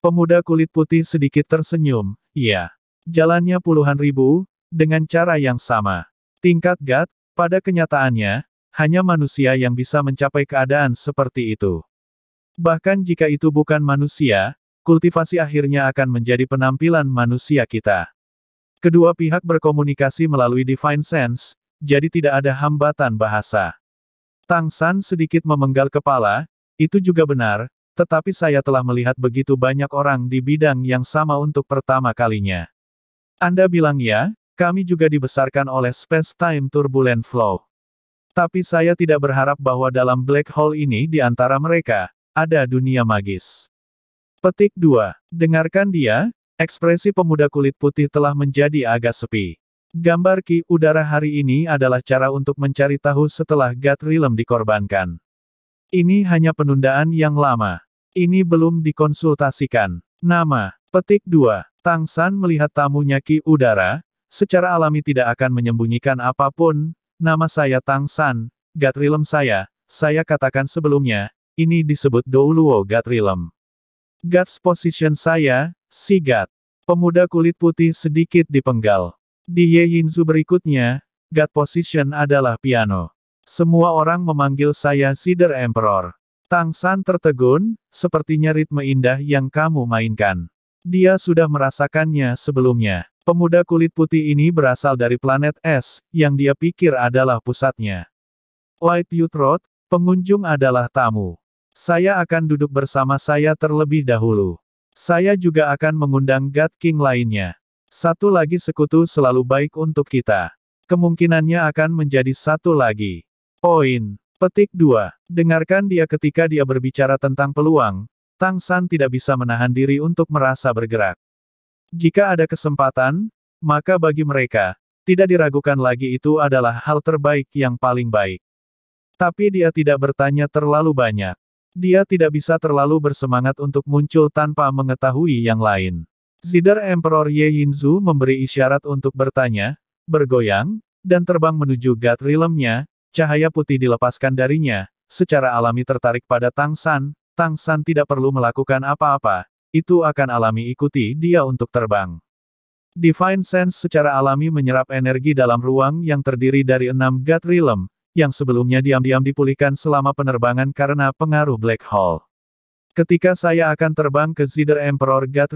Pemuda kulit putih sedikit tersenyum, iya. Jalannya puluhan ribu, dengan cara yang sama. Tingkat Gat, pada kenyataannya, hanya manusia yang bisa mencapai keadaan seperti itu. Bahkan jika itu bukan manusia, kultivasi akhirnya akan menjadi penampilan manusia kita. Kedua pihak berkomunikasi melalui Divine Sense, jadi tidak ada hambatan bahasa. Tang San sedikit memenggal kepala, itu juga benar, tetapi saya telah melihat begitu banyak orang di bidang yang sama untuk pertama kalinya. Anda bilang ya, kami juga dibesarkan oleh space-time turbulent flow. Tapi saya tidak berharap bahwa dalam black hole ini di antara mereka, ada dunia magis. Petik 2. Dengarkan dia, ekspresi pemuda kulit putih telah menjadi agak sepi. Gambar Ki Udara hari ini adalah cara untuk mencari tahu setelah Gatrilem dikorbankan. Ini hanya penundaan yang lama. Ini belum dikonsultasikan. Nama, petik 2. San melihat tamunya Ki Udara, secara alami tidak akan menyembunyikan apapun, nama saya Tang San. Gatrilem saya, saya katakan sebelumnya, ini disebut Douluo Gatrilem. God's position saya, Si Sigat. Pemuda kulit putih sedikit dipenggal. Di Ye Yinzu berikutnya, God Position adalah piano. Semua orang memanggil saya Cedar Emperor. Tang San tertegun, sepertinya ritme indah yang kamu mainkan. Dia sudah merasakannya sebelumnya. Pemuda kulit putih ini berasal dari planet es, yang dia pikir adalah pusatnya. White Youth Road, pengunjung adalah tamu. Saya akan duduk bersama saya terlebih dahulu. Saya juga akan mengundang God King lainnya. Satu lagi sekutu selalu baik untuk kita. Kemungkinannya akan menjadi satu lagi. Poin. Petik 2. Dengarkan dia ketika dia berbicara tentang peluang, Tang San tidak bisa menahan diri untuk merasa bergerak. Jika ada kesempatan, maka bagi mereka, tidak diragukan lagi itu adalah hal terbaik yang paling baik. Tapi dia tidak bertanya terlalu banyak. Dia tidak bisa terlalu bersemangat untuk muncul tanpa mengetahui yang lain. Sider Emperor Ye Yinzu memberi isyarat untuk bertanya, bergoyang, dan terbang menuju God realm cahaya putih dilepaskan darinya, secara alami tertarik pada Tang San, Tang San tidak perlu melakukan apa-apa, itu akan alami ikuti dia untuk terbang. Divine Sense secara alami menyerap energi dalam ruang yang terdiri dari enam God Realm, yang sebelumnya diam-diam dipulihkan selama penerbangan karena pengaruh Black Hole. Ketika saya akan terbang ke Zider Emperor God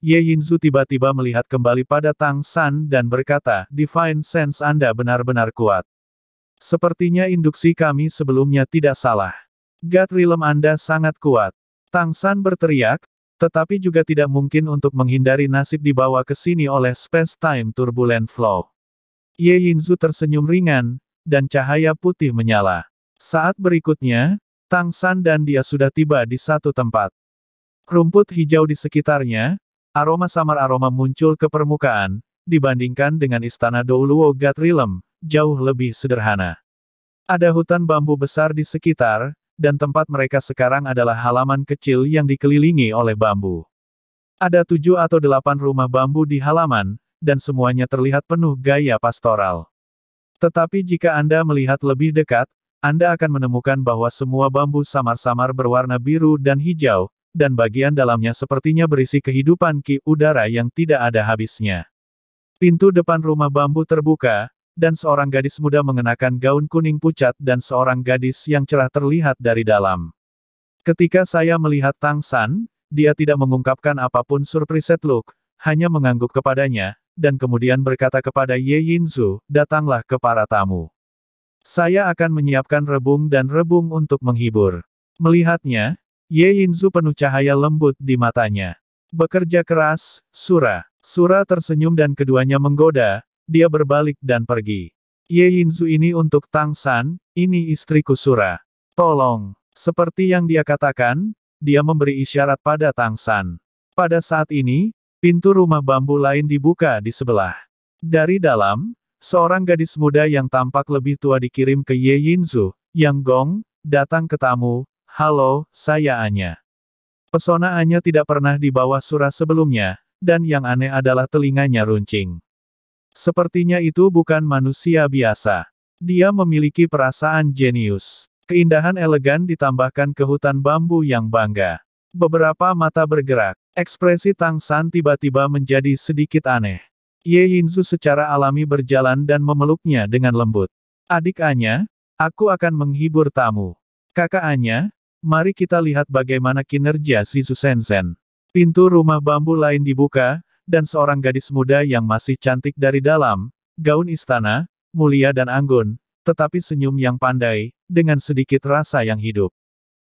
Ye Yinzu tiba-tiba melihat kembali pada Tang San dan berkata, Divine Sense Anda benar-benar kuat. Sepertinya induksi kami sebelumnya tidak salah. God Realm Anda sangat kuat. Tang San berteriak, tetapi juga tidak mungkin untuk menghindari nasib dibawa ke sini oleh space-time turbulent flow. Ye Yinzu tersenyum ringan, dan cahaya putih menyala. Saat berikutnya, Tang San dan dia sudah tiba di satu tempat. Rumput hijau di sekitarnya, Aroma samar aroma muncul ke permukaan, dibandingkan dengan istana Douluo Gatrilem, jauh lebih sederhana. Ada hutan bambu besar di sekitar, dan tempat mereka sekarang adalah halaman kecil yang dikelilingi oleh bambu. Ada tujuh atau delapan rumah bambu di halaman, dan semuanya terlihat penuh gaya pastoral. Tetapi jika Anda melihat lebih dekat, Anda akan menemukan bahwa semua bambu samar-samar berwarna biru dan hijau, dan bagian dalamnya sepertinya berisi kehidupan ki udara yang tidak ada habisnya. Pintu depan rumah bambu terbuka, dan seorang gadis muda mengenakan gaun kuning pucat dan seorang gadis yang cerah terlihat dari dalam. Ketika saya melihat Tang San, dia tidak mengungkapkan apapun surprise look, hanya mengangguk kepadanya, dan kemudian berkata kepada Ye Yinzu, datanglah ke para tamu. Saya akan menyiapkan rebung dan rebung untuk menghibur. Melihatnya, Ye Yinzu penuh cahaya lembut di matanya. Bekerja keras, Sura. Sura tersenyum dan keduanya menggoda, dia berbalik dan pergi. Ye Yinzu ini untuk Tang San, ini istriku Sura. Tolong. Seperti yang dia katakan, dia memberi isyarat pada Tang San. Pada saat ini, pintu rumah bambu lain dibuka di sebelah. Dari dalam, seorang gadis muda yang tampak lebih tua dikirim ke Ye Yinzu, Yang Gong, datang ke tamu, Halo, saya Anya. Pesona Anya tidak pernah di bawah surah sebelumnya, dan yang aneh adalah telinganya runcing. Sepertinya itu bukan manusia biasa. Dia memiliki perasaan jenius. Keindahan elegan ditambahkan ke hutan bambu yang bangga. Beberapa mata bergerak. Ekspresi Tang San tiba-tiba menjadi sedikit aneh. Ye Yinzu secara alami berjalan dan memeluknya dengan lembut. Adik Anya, aku akan menghibur tamu. Kakak Anya, Mari kita lihat bagaimana kinerja Shizu Sensen. Pintu rumah bambu lain dibuka, dan seorang gadis muda yang masih cantik dari dalam, gaun istana, mulia dan anggun, tetapi senyum yang pandai, dengan sedikit rasa yang hidup.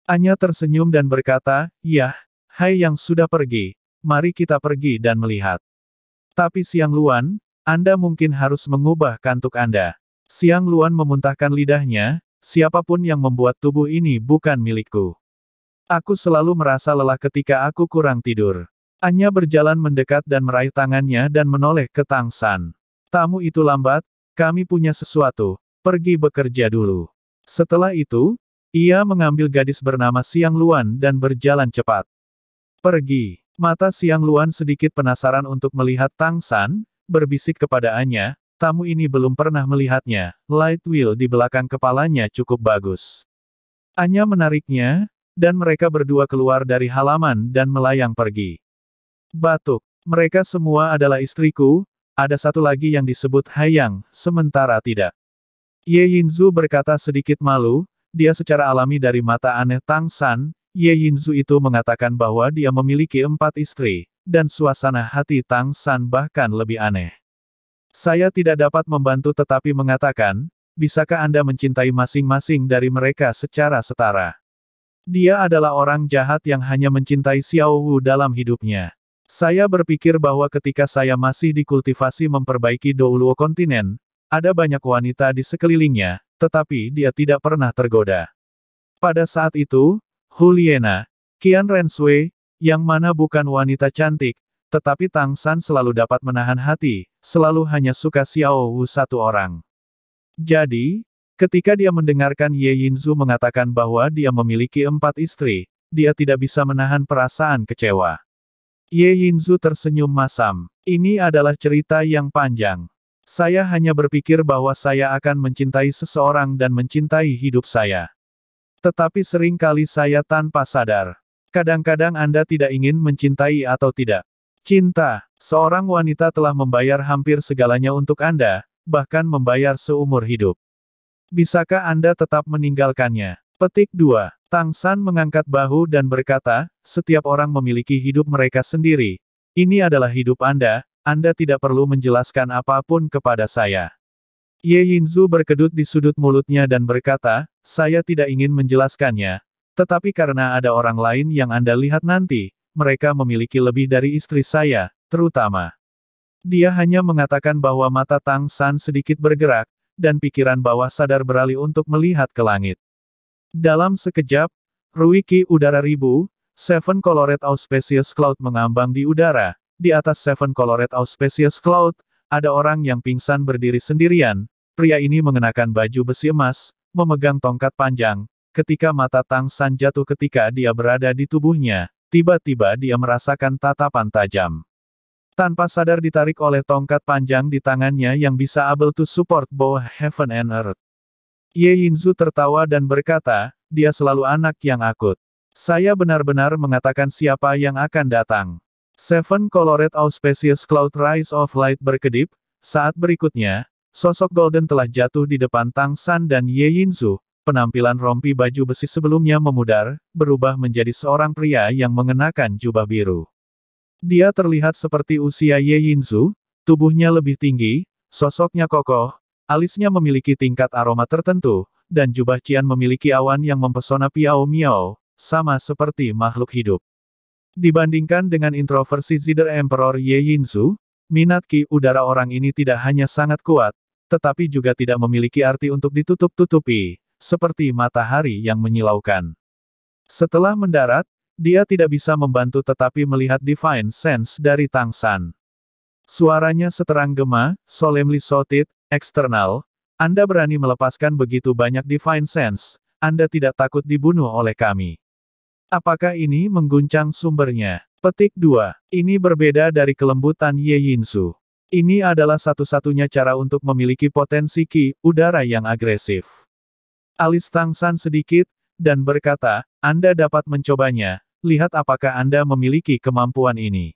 Anya tersenyum dan berkata, Yah, hai yang sudah pergi, mari kita pergi dan melihat. Tapi Siang Luan, Anda mungkin harus mengubah kantuk Anda. Siang Luan memuntahkan lidahnya, Siapapun yang membuat tubuh ini bukan milikku. Aku selalu merasa lelah ketika aku kurang tidur. Anya berjalan mendekat dan meraih tangannya dan menoleh ke Tang San. Tamu itu lambat, kami punya sesuatu, pergi bekerja dulu. Setelah itu, ia mengambil gadis bernama Siang Luan dan berjalan cepat. Pergi. Mata Siang Luan sedikit penasaran untuk melihat Tang San, berbisik kepada Anya, Tamu ini belum pernah melihatnya, light wheel di belakang kepalanya cukup bagus. Anya menariknya, dan mereka berdua keluar dari halaman dan melayang pergi. Batuk, mereka semua adalah istriku, ada satu lagi yang disebut Hayang, sementara tidak. Ye Yinzu berkata sedikit malu, dia secara alami dari mata aneh Tang San, Ye Yinzu itu mengatakan bahwa dia memiliki empat istri, dan suasana hati Tang San bahkan lebih aneh. Saya tidak dapat membantu tetapi mengatakan, bisakah Anda mencintai masing-masing dari mereka secara setara? Dia adalah orang jahat yang hanya mencintai Xiao Wu dalam hidupnya. Saya berpikir bahwa ketika saya masih dikultivasi memperbaiki Douluo kontinen, ada banyak wanita di sekelilingnya, tetapi dia tidak pernah tergoda. Pada saat itu, Huliena, Qian Rensui, yang mana bukan wanita cantik, tetapi Tang San selalu dapat menahan hati, selalu hanya suka Xiao Wu satu orang. Jadi, ketika dia mendengarkan Ye Yinzu mengatakan bahwa dia memiliki empat istri, dia tidak bisa menahan perasaan kecewa. Ye Yinzu tersenyum masam. Ini adalah cerita yang panjang. Saya hanya berpikir bahwa saya akan mencintai seseorang dan mencintai hidup saya. Tetapi seringkali saya tanpa sadar. Kadang-kadang Anda tidak ingin mencintai atau tidak. Cinta, seorang wanita telah membayar hampir segalanya untuk Anda, bahkan membayar seumur hidup. Bisakah Anda tetap meninggalkannya? Petik 2. Tang San mengangkat bahu dan berkata, setiap orang memiliki hidup mereka sendiri. Ini adalah hidup Anda, Anda tidak perlu menjelaskan apapun kepada saya. Ye Yinzu berkedut di sudut mulutnya dan berkata, saya tidak ingin menjelaskannya, tetapi karena ada orang lain yang Anda lihat nanti, mereka memiliki lebih dari istri saya, terutama. Dia hanya mengatakan bahwa mata Tang San sedikit bergerak, dan pikiran bawah sadar beralih untuk melihat ke langit. Dalam sekejap, Ruiki udara ribu, Seven Colored Auspicious Cloud mengambang di udara, di atas Seven Colored Auspicious Cloud, ada orang yang pingsan berdiri sendirian, pria ini mengenakan baju besi emas, memegang tongkat panjang, ketika mata Tang San jatuh ketika dia berada di tubuhnya, Tiba-tiba dia merasakan tatapan tajam. Tanpa sadar ditarik oleh tongkat panjang di tangannya yang bisa able to support both heaven and earth. Ye Yinzu tertawa dan berkata, dia selalu anak yang akut. Saya benar-benar mengatakan siapa yang akan datang. Seven Colored Auspicious Cloud Rise of Light berkedip, saat berikutnya, sosok Golden telah jatuh di depan Tang San dan Ye Yinzu, penampilan rompi baju besi sebelumnya memudar, berubah menjadi seorang pria yang mengenakan jubah biru. Dia terlihat seperti usia Ye Yinzu, tubuhnya lebih tinggi, sosoknya kokoh, alisnya memiliki tingkat aroma tertentu, dan jubah Cian memiliki awan yang mempesona Piao Miao, sama seperti makhluk hidup. Dibandingkan dengan introversi Zider Emperor Ye Yinzu, minat ki udara orang ini tidak hanya sangat kuat, tetapi juga tidak memiliki arti untuk ditutup-tutupi seperti matahari yang menyilaukan. Setelah mendarat, dia tidak bisa membantu tetapi melihat Divine Sense dari Tang San. Suaranya seterang gema, solemnly sotit, eksternal, Anda berani melepaskan begitu banyak Divine Sense, Anda tidak takut dibunuh oleh kami. Apakah ini mengguncang sumbernya? Petik 2. Ini berbeda dari kelembutan Ye Yin Su. Ini adalah satu-satunya cara untuk memiliki potensi ki udara yang agresif. Alis Tang San sedikit, dan berkata, Anda dapat mencobanya, lihat apakah Anda memiliki kemampuan ini.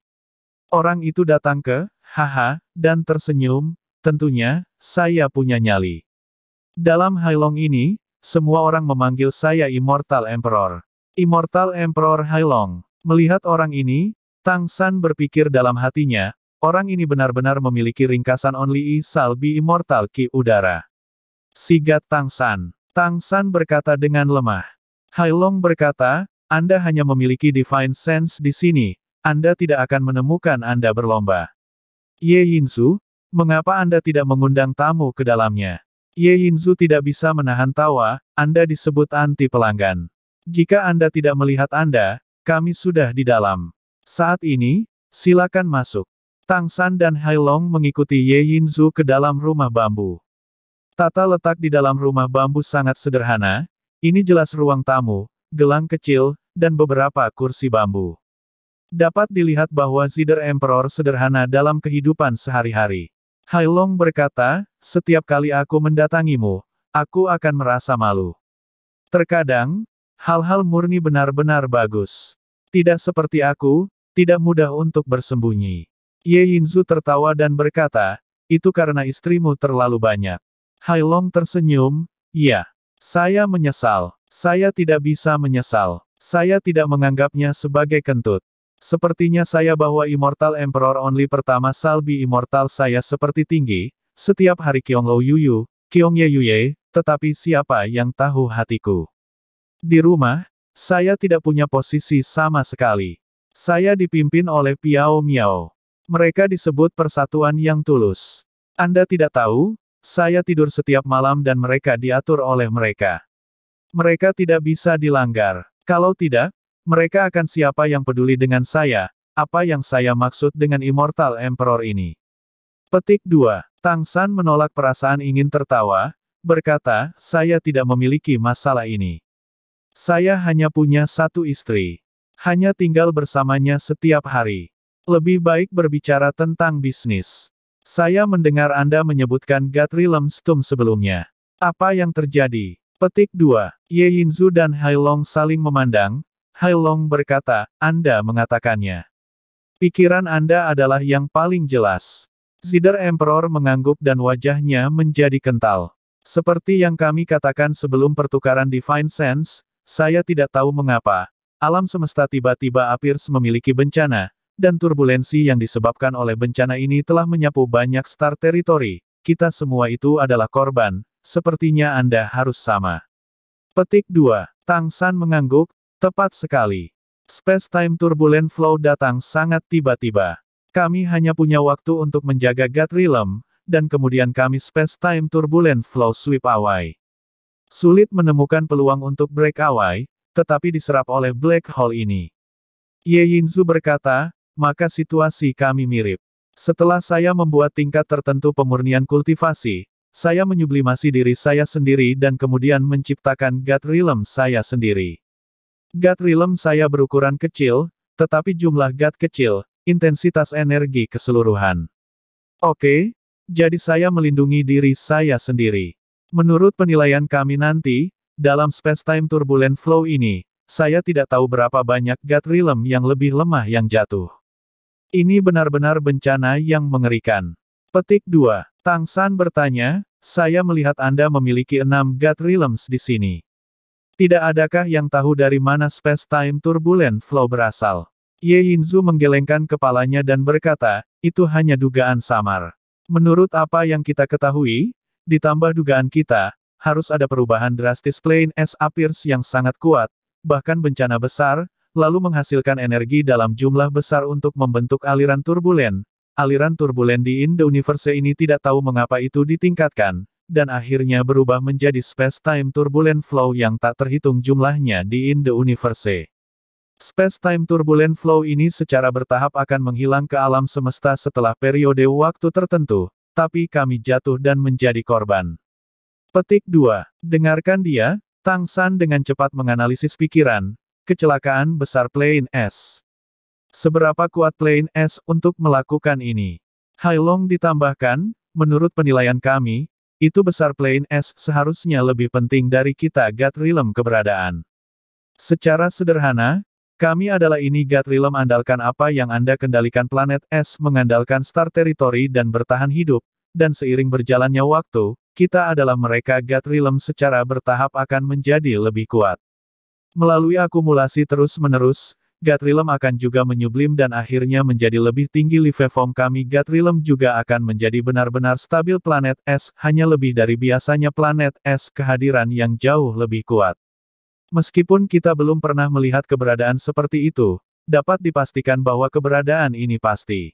Orang itu datang ke, haha, dan tersenyum, tentunya, saya punya nyali. Dalam Hailong ini, semua orang memanggil saya Immortal Emperor. Immortal Emperor Hailong. Melihat orang ini, Tang San berpikir dalam hatinya, orang ini benar-benar memiliki ringkasan Only Isal Salbi Immortal Ki Udara. Sigat Tang San. Tang San berkata dengan lemah. Hai Long berkata, Anda hanya memiliki Divine Sense di sini, Anda tidak akan menemukan Anda berlomba. Ye Yinzu, mengapa Anda tidak mengundang tamu ke dalamnya? Ye Yinzu tidak bisa menahan tawa, Anda disebut anti pelanggan. Jika Anda tidak melihat Anda, kami sudah di dalam. Saat ini, silakan masuk. Tang San dan Hai Long mengikuti Ye Yinzu ke dalam rumah bambu. Tata letak di dalam rumah bambu sangat sederhana, ini jelas ruang tamu, gelang kecil, dan beberapa kursi bambu. Dapat dilihat bahwa Zider Emperor sederhana dalam kehidupan sehari-hari. Hai Long berkata, setiap kali aku mendatangimu, aku akan merasa malu. Terkadang, hal-hal murni benar-benar bagus. Tidak seperti aku, tidak mudah untuk bersembunyi. Ye Yinzu tertawa dan berkata, itu karena istrimu terlalu banyak. Hai Long tersenyum, ya. Saya menyesal. Saya tidak bisa menyesal. Saya tidak menganggapnya sebagai kentut. Sepertinya saya bahwa Immortal Emperor Only pertama Salbi Immortal saya seperti tinggi, setiap hari Kiong Lou Yuyu, Kiong Ye Yuye, tetapi siapa yang tahu hatiku? Di rumah, saya tidak punya posisi sama sekali. Saya dipimpin oleh Piao Miao. Mereka disebut persatuan yang tulus. Anda tidak tahu, saya tidur setiap malam dan mereka diatur oleh mereka. Mereka tidak bisa dilanggar. Kalau tidak, mereka akan siapa yang peduli dengan saya, apa yang saya maksud dengan Immortal Emperor ini. Petik 2. Tang San menolak perasaan ingin tertawa, berkata, saya tidak memiliki masalah ini. Saya hanya punya satu istri. Hanya tinggal bersamanya setiap hari. Lebih baik berbicara tentang bisnis. Saya mendengar Anda menyebutkan Gatri Lemstum sebelumnya. Apa yang terjadi? Petik 2. Ye Yinzu dan Hailong saling memandang. Hailong berkata, Anda mengatakannya. Pikiran Anda adalah yang paling jelas. Zider Emperor mengangguk dan wajahnya menjadi kental. Seperti yang kami katakan sebelum pertukaran Divine Sense, saya tidak tahu mengapa. Alam semesta tiba-tiba Apirs memiliki bencana, dan turbulensi yang disebabkan oleh bencana ini telah menyapu banyak star teritori, kita semua itu adalah korban, sepertinya Anda harus sama. Petik 2. Tang San mengangguk, tepat sekali. Space-time turbulent flow datang sangat tiba-tiba. Kami hanya punya waktu untuk menjaga God Realm, dan kemudian kami space-time turbulent flow sweep away. Sulit menemukan peluang untuk break away, tetapi diserap oleh black hole ini. Ye Yinzu berkata, maka situasi kami mirip. Setelah saya membuat tingkat tertentu pemurnian kultivasi, saya menyublimasi diri saya sendiri dan kemudian menciptakan gut realm saya sendiri. Gut realm saya berukuran kecil, tetapi jumlah gut kecil, intensitas energi keseluruhan. Oke, jadi saya melindungi diri saya sendiri. Menurut penilaian kami nanti, dalam space-time turbulent flow ini, saya tidak tahu berapa banyak gut realm yang lebih lemah yang jatuh. Ini benar-benar bencana yang mengerikan. Petik 2. Tang San bertanya, saya melihat Anda memiliki enam God Realms di sini. Tidak adakah yang tahu dari mana space-time turbulent flow berasal? Ye Yinzu menggelengkan kepalanya dan berkata, itu hanya dugaan samar. Menurut apa yang kita ketahui, ditambah dugaan kita, harus ada perubahan drastis plane S appears yang sangat kuat, bahkan bencana besar, lalu menghasilkan energi dalam jumlah besar untuk membentuk aliran turbulen. Aliran turbulen di in the universe ini tidak tahu mengapa itu ditingkatkan, dan akhirnya berubah menjadi space-time turbulent flow yang tak terhitung jumlahnya di in the universe Space-time turbulent flow ini secara bertahap akan menghilang ke alam semesta setelah periode waktu tertentu, tapi kami jatuh dan menjadi korban. Petik 2. Dengarkan dia, Tang San dengan cepat menganalisis pikiran, Kecelakaan besar Plane S. Seberapa kuat Plane S untuk melakukan ini? Hai Long ditambahkan, menurut penilaian kami, itu besar Plane S seharusnya lebih penting dari kita Realm keberadaan. Secara sederhana, kami adalah ini Realm andalkan apa yang Anda kendalikan planet S mengandalkan star territory dan bertahan hidup, dan seiring berjalannya waktu, kita adalah mereka Realm secara bertahap akan menjadi lebih kuat. Melalui akumulasi terus-menerus, Gatrilem akan juga menyublim dan akhirnya menjadi lebih tinggi Livefom kami Gatrilem juga akan menjadi benar-benar stabil planet es, hanya lebih dari biasanya planet es kehadiran yang jauh lebih kuat. Meskipun kita belum pernah melihat keberadaan seperti itu, dapat dipastikan bahwa keberadaan ini pasti.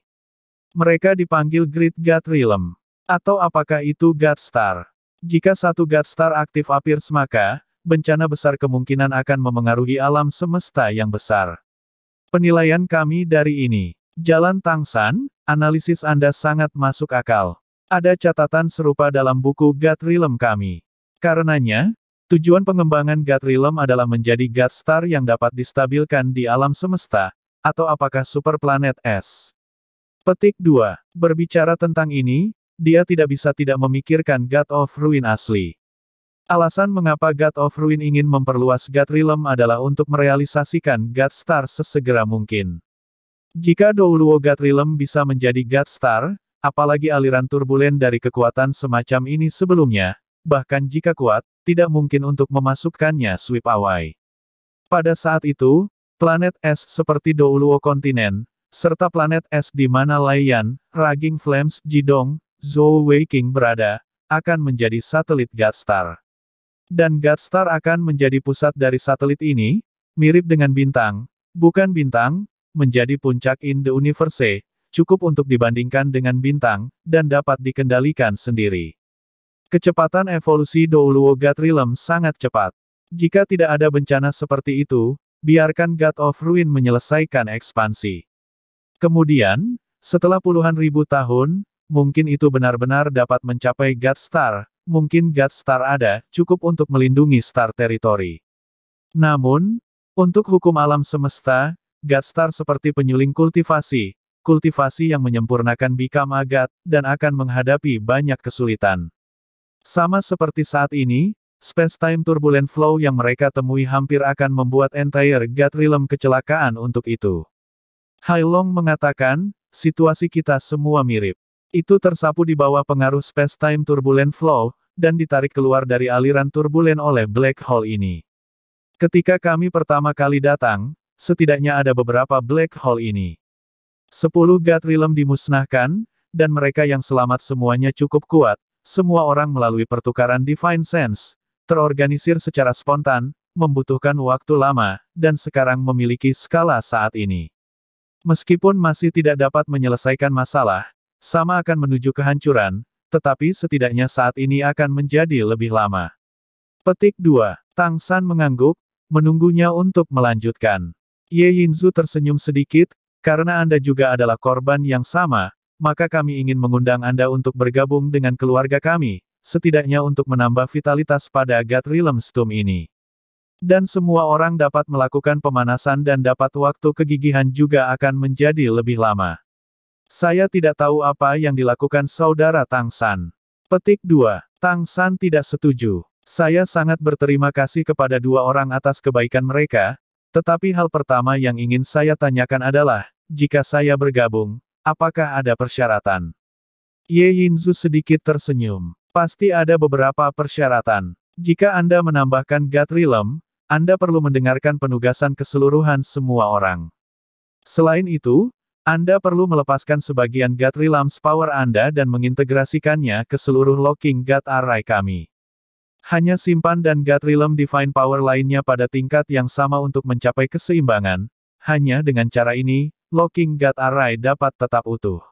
Mereka dipanggil Great Gatrilem. Atau apakah itu God Star? Jika satu God Star aktif Apirs maka, bencana besar kemungkinan akan memengaruhi alam semesta yang besar. Penilaian kami dari ini. Jalan Tangsan, analisis Anda sangat masuk akal. Ada catatan serupa dalam buku God Realm kami. Karenanya, tujuan pengembangan God Realm adalah menjadi God Star yang dapat distabilkan di alam semesta, atau apakah Super Planet S. Petik 2. Berbicara tentang ini, dia tidak bisa tidak memikirkan God of Ruin asli. Alasan mengapa God of Ruin ingin memperluas God Realm adalah untuk merealisasikan God Star sesegera mungkin. Jika Douluo God Realm bisa menjadi God Star, apalagi aliran turbulen dari kekuatan semacam ini sebelumnya, bahkan jika kuat, tidak mungkin untuk memasukkannya sweep away. Pada saat itu, planet es seperti Douluo kontinen, serta planet es di mana Laiyan, Raging Flames, Jidong, Zhou Weiqing berada, akan menjadi satelit God Star. Dan Godstar akan menjadi pusat dari satelit ini, mirip dengan bintang, bukan bintang, menjadi puncak in the universe, cukup untuk dibandingkan dengan bintang, dan dapat dikendalikan sendiri. Kecepatan evolusi Douluo God Realm sangat cepat. Jika tidak ada bencana seperti itu, biarkan God of Ruin menyelesaikan ekspansi. Kemudian, setelah puluhan ribu tahun, mungkin itu benar-benar dapat mencapai God Star, mungkin God Star ada, cukup untuk melindungi Star Territory. Namun, untuk hukum alam semesta, God Star seperti penyuling kultivasi, kultivasi yang menyempurnakan Bikam Agat, dan akan menghadapi banyak kesulitan. Sama seperti saat ini, space-time turbulent flow yang mereka temui hampir akan membuat entire God Realm kecelakaan untuk itu. Hailong mengatakan, situasi kita semua mirip. Itu tersapu di bawah pengaruh space-time turbulent flow, dan ditarik keluar dari aliran turbulen oleh black hole ini. Ketika kami pertama kali datang, setidaknya ada beberapa black hole ini. Sepuluh Gatrilem dimusnahkan, dan mereka yang selamat semuanya cukup kuat, semua orang melalui pertukaran Divine Sense, terorganisir secara spontan, membutuhkan waktu lama, dan sekarang memiliki skala saat ini. Meskipun masih tidak dapat menyelesaikan masalah, sama akan menuju kehancuran, tetapi setidaknya saat ini akan menjadi lebih lama. Petik 2. Tang San mengangguk, menunggunya untuk melanjutkan. Ye Yinzu tersenyum sedikit, karena Anda juga adalah korban yang sama, maka kami ingin mengundang Anda untuk bergabung dengan keluarga kami, setidaknya untuk menambah vitalitas pada God Realm Stum ini. Dan semua orang dapat melakukan pemanasan dan dapat waktu kegigihan juga akan menjadi lebih lama. Saya tidak tahu apa yang dilakukan saudara Tang San. Petik 2. Tang San tidak setuju. Saya sangat berterima kasih kepada dua orang atas kebaikan mereka, tetapi hal pertama yang ingin saya tanyakan adalah, jika saya bergabung, apakah ada persyaratan? Ye Yinzu sedikit tersenyum. Pasti ada beberapa persyaratan. Jika Anda menambahkan God Realm, Anda perlu mendengarkan penugasan keseluruhan semua orang. Selain itu, anda perlu melepaskan sebagian God Realms Power Anda dan mengintegrasikannya ke seluruh locking God Array kami. Hanya simpan dan God Realm Divine Power lainnya pada tingkat yang sama untuk mencapai keseimbangan, hanya dengan cara ini, locking God Array dapat tetap utuh.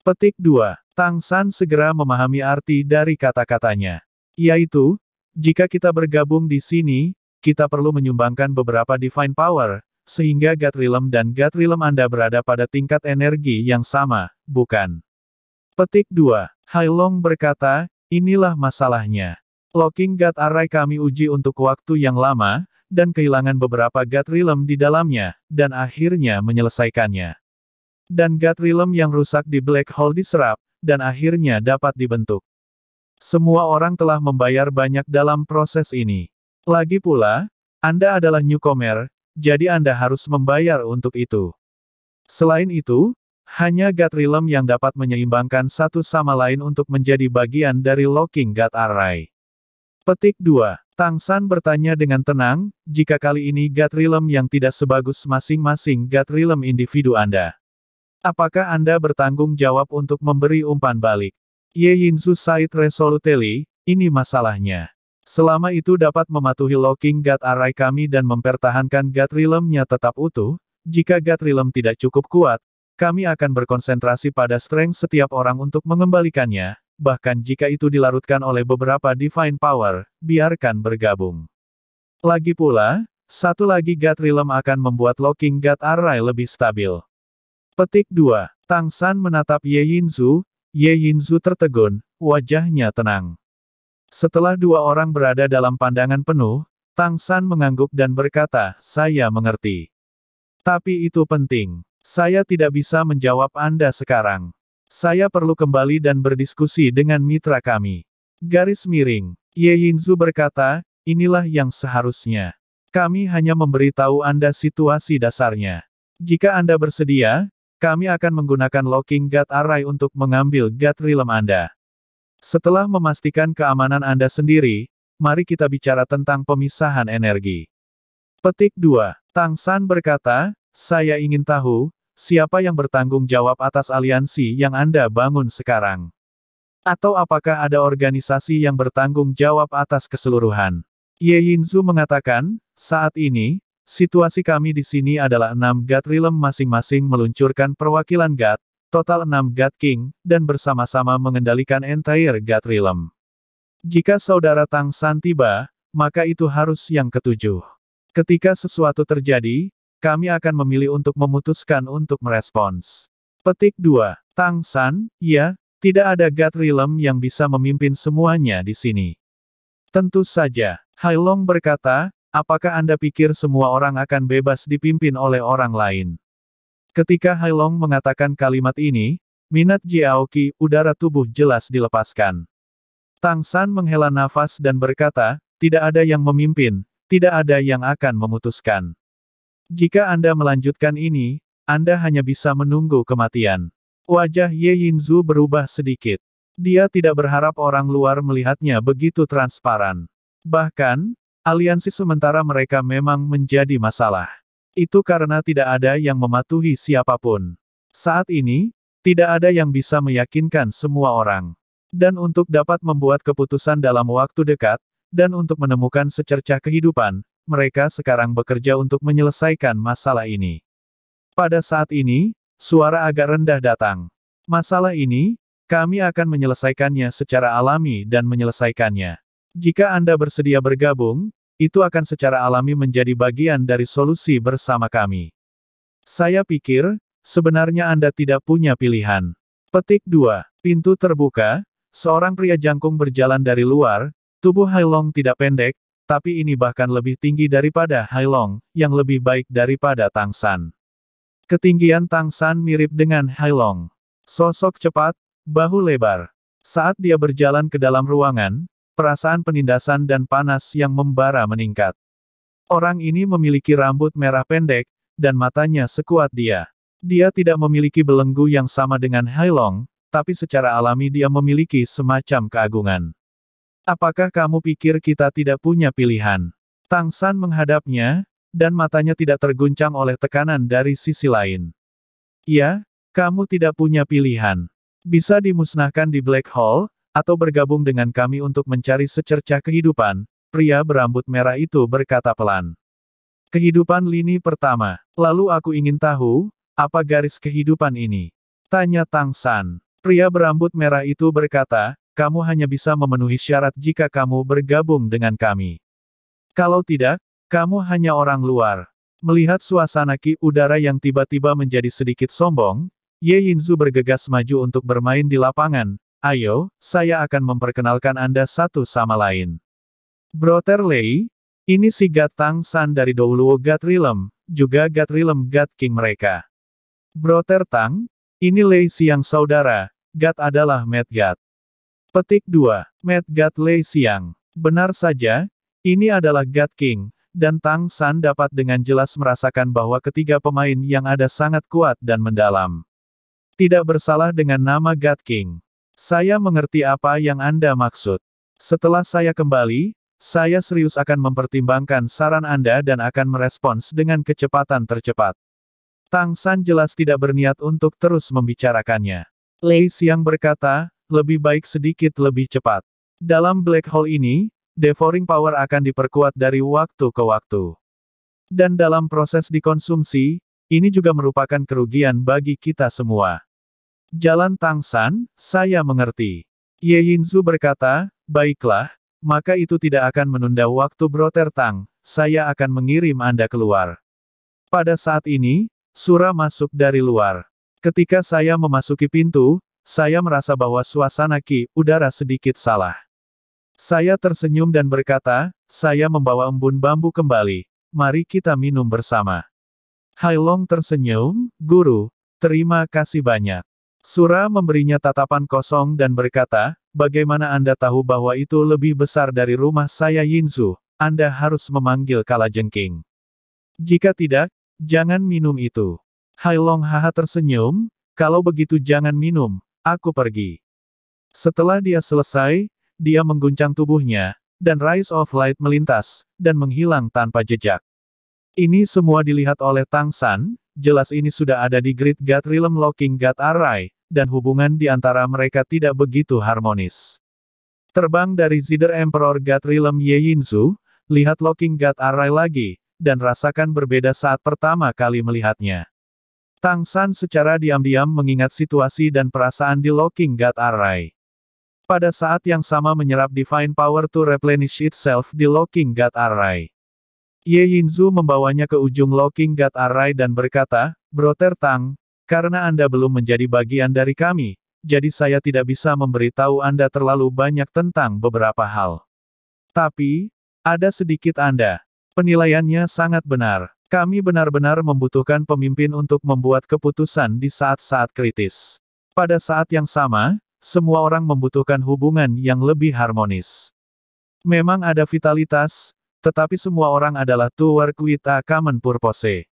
Petik 2. Tang San segera memahami arti dari kata-katanya. Yaitu, jika kita bergabung di sini, kita perlu menyumbangkan beberapa divine power, sehingga God Realm dan God Realm Anda berada pada tingkat energi yang sama, bukan? Petik 2. Long berkata, inilah masalahnya. Locking God Array kami uji untuk waktu yang lama, dan kehilangan beberapa God Realm di dalamnya, dan akhirnya menyelesaikannya. Dan God Realm yang rusak di Black Hole diserap, dan akhirnya dapat dibentuk. Semua orang telah membayar banyak dalam proses ini. Lagi pula, Anda adalah newcomer, jadi Anda harus membayar untuk itu. Selain itu, hanya God Realm yang dapat menyeimbangkan satu sama lain untuk menjadi bagian dari Locking God Array. Petik 2. San bertanya dengan tenang, jika kali ini God Realm yang tidak sebagus masing-masing God Realm individu Anda. Apakah Anda bertanggung jawab untuk memberi umpan balik? Ye Yin Su Said Resolutely, ini masalahnya. Selama itu dapat mematuhi locking God Array kami dan mempertahankan God Realm-nya tetap utuh, jika God Realm tidak cukup kuat, kami akan berkonsentrasi pada strength setiap orang untuk mengembalikannya, bahkan jika itu dilarutkan oleh beberapa Divine Power, biarkan bergabung. Lagi pula, satu lagi God Realm akan membuat locking God Array lebih stabil. Petik 2. Tang San menatap Ye Yinzu, Ye Yinzu tertegun, wajahnya tenang. Setelah dua orang berada dalam pandangan penuh, Tang San mengangguk dan berkata, saya mengerti. Tapi itu penting. Saya tidak bisa menjawab Anda sekarang. Saya perlu kembali dan berdiskusi dengan mitra kami. Garis miring. Ye Yinzu berkata, inilah yang seharusnya. Kami hanya memberitahu Anda situasi dasarnya. Jika Anda bersedia, kami akan menggunakan locking gut array untuk mengambil gut realm Anda. Setelah memastikan keamanan Anda sendiri, mari kita bicara tentang pemisahan energi. Petik 2. Tang San berkata, saya ingin tahu, siapa yang bertanggung jawab atas aliansi yang Anda bangun sekarang? Atau apakah ada organisasi yang bertanggung jawab atas keseluruhan? Ye Yinzu mengatakan, saat ini, situasi kami di sini adalah enam GAT masing-masing meluncurkan perwakilan GAT, total 6 God King, dan bersama-sama mengendalikan entire God Realm. Jika saudara Tang San tiba, maka itu harus yang ketujuh. Ketika sesuatu terjadi, kami akan memilih untuk memutuskan untuk merespons. Petik 2. Tang San, ya, tidak ada God Realm yang bisa memimpin semuanya di sini. Tentu saja, Hai Long berkata, apakah Anda pikir semua orang akan bebas dipimpin oleh orang lain? Ketika Hai Long mengatakan kalimat ini, minat Jiaoqi, udara tubuh jelas dilepaskan. Tang San menghela nafas dan berkata, tidak ada yang memimpin, tidak ada yang akan memutuskan. Jika Anda melanjutkan ini, Anda hanya bisa menunggu kematian. Wajah Ye Yinzu berubah sedikit. Dia tidak berharap orang luar melihatnya begitu transparan. Bahkan, aliansi sementara mereka memang menjadi masalah. Itu karena tidak ada yang mematuhi siapapun. Saat ini, tidak ada yang bisa meyakinkan semua orang. Dan untuk dapat membuat keputusan dalam waktu dekat, dan untuk menemukan secercah kehidupan, mereka sekarang bekerja untuk menyelesaikan masalah ini. Pada saat ini, suara agak rendah datang. Masalah ini, kami akan menyelesaikannya secara alami dan menyelesaikannya. Jika Anda bersedia bergabung, itu akan secara alami menjadi bagian dari solusi bersama kami. Saya pikir, sebenarnya Anda tidak punya pilihan. Petik 2. Pintu terbuka, seorang pria jangkung berjalan dari luar, tubuh Hailong tidak pendek, tapi ini bahkan lebih tinggi daripada Hailong, yang lebih baik daripada Tang San. Ketinggian Tang San mirip dengan Hailong. Sosok cepat, bahu lebar. Saat dia berjalan ke dalam ruangan, Perasaan penindasan dan panas yang membara meningkat. Orang ini memiliki rambut merah pendek, dan matanya sekuat dia. Dia tidak memiliki belenggu yang sama dengan Hailong, tapi secara alami dia memiliki semacam keagungan. Apakah kamu pikir kita tidak punya pilihan? Tang San menghadapnya, dan matanya tidak terguncang oleh tekanan dari sisi lain. Ya, kamu tidak punya pilihan. Bisa dimusnahkan di Black Hole, atau bergabung dengan kami untuk mencari secercah kehidupan, pria berambut merah itu berkata pelan. Kehidupan lini pertama. Lalu aku ingin tahu, apa garis kehidupan ini? Tanya Tang San. Pria berambut merah itu berkata, kamu hanya bisa memenuhi syarat jika kamu bergabung dengan kami. Kalau tidak, kamu hanya orang luar. Melihat suasana ki udara yang tiba-tiba menjadi sedikit sombong, Ye Yinzu bergegas maju untuk bermain di lapangan, Ayo, saya akan memperkenalkan Anda satu sama lain. Brother Lei, ini si Gat Tang San dari Douluo Gat Rilem, juga Gat Rilem Gat King mereka. Brother Tang, ini Lei Siang saudara, Gat adalah Mad Gat. Petik 2, Mad Gat Lei Siang. Benar saja, ini adalah Gat King, dan Tang San dapat dengan jelas merasakan bahwa ketiga pemain yang ada sangat kuat dan mendalam. Tidak bersalah dengan nama Gat King. Saya mengerti apa yang Anda maksud. Setelah saya kembali, saya serius akan mempertimbangkan saran Anda dan akan merespons dengan kecepatan tercepat. Tang San jelas tidak berniat untuk terus membicarakannya. Lei Xiang berkata, lebih baik sedikit lebih cepat. Dalam black hole ini, devouring power akan diperkuat dari waktu ke waktu. Dan dalam proses dikonsumsi, ini juga merupakan kerugian bagi kita semua. Jalan Tang San, saya mengerti. Ye Yinzu berkata, baiklah, maka itu tidak akan menunda waktu Broter Tang, saya akan mengirim Anda keluar. Pada saat ini, Sura masuk dari luar. Ketika saya memasuki pintu, saya merasa bahwa suasana ki, udara sedikit salah. Saya tersenyum dan berkata, saya membawa embun bambu kembali. Mari kita minum bersama. Hai Long tersenyum, guru, terima kasih banyak. Sura memberinya tatapan kosong dan berkata, bagaimana Anda tahu bahwa itu lebih besar dari rumah saya Yinzu, Anda harus memanggil jengking. Jika tidak, jangan minum itu. Hai Long Haha tersenyum, kalau begitu jangan minum, aku pergi. Setelah dia selesai, dia mengguncang tubuhnya, dan Rise of Light melintas, dan menghilang tanpa jejak. Ini semua dilihat oleh Tang San, jelas ini sudah ada di Grid God Realm Locking God Array, dan hubungan di antara mereka tidak begitu harmonis. Terbang dari Zider Emperor God Realm Ye Yinzu, lihat Locking God Array lagi, dan rasakan berbeda saat pertama kali melihatnya. Tang San secara diam-diam mengingat situasi dan perasaan di Locking God Array. Pada saat yang sama menyerap Divine Power to replenish itself di Locking God Array. Ye Yinzu membawanya ke ujung Locking God Array dan berkata, Brother Tang, karena Anda belum menjadi bagian dari kami, jadi saya tidak bisa memberitahu Anda terlalu banyak tentang beberapa hal. Tapi, ada sedikit Anda. Penilaiannya sangat benar. Kami benar-benar membutuhkan pemimpin untuk membuat keputusan di saat-saat kritis. Pada saat yang sama, semua orang membutuhkan hubungan yang lebih harmonis. Memang ada vitalitas, tetapi semua orang adalah tuwer kuita kamen purpose.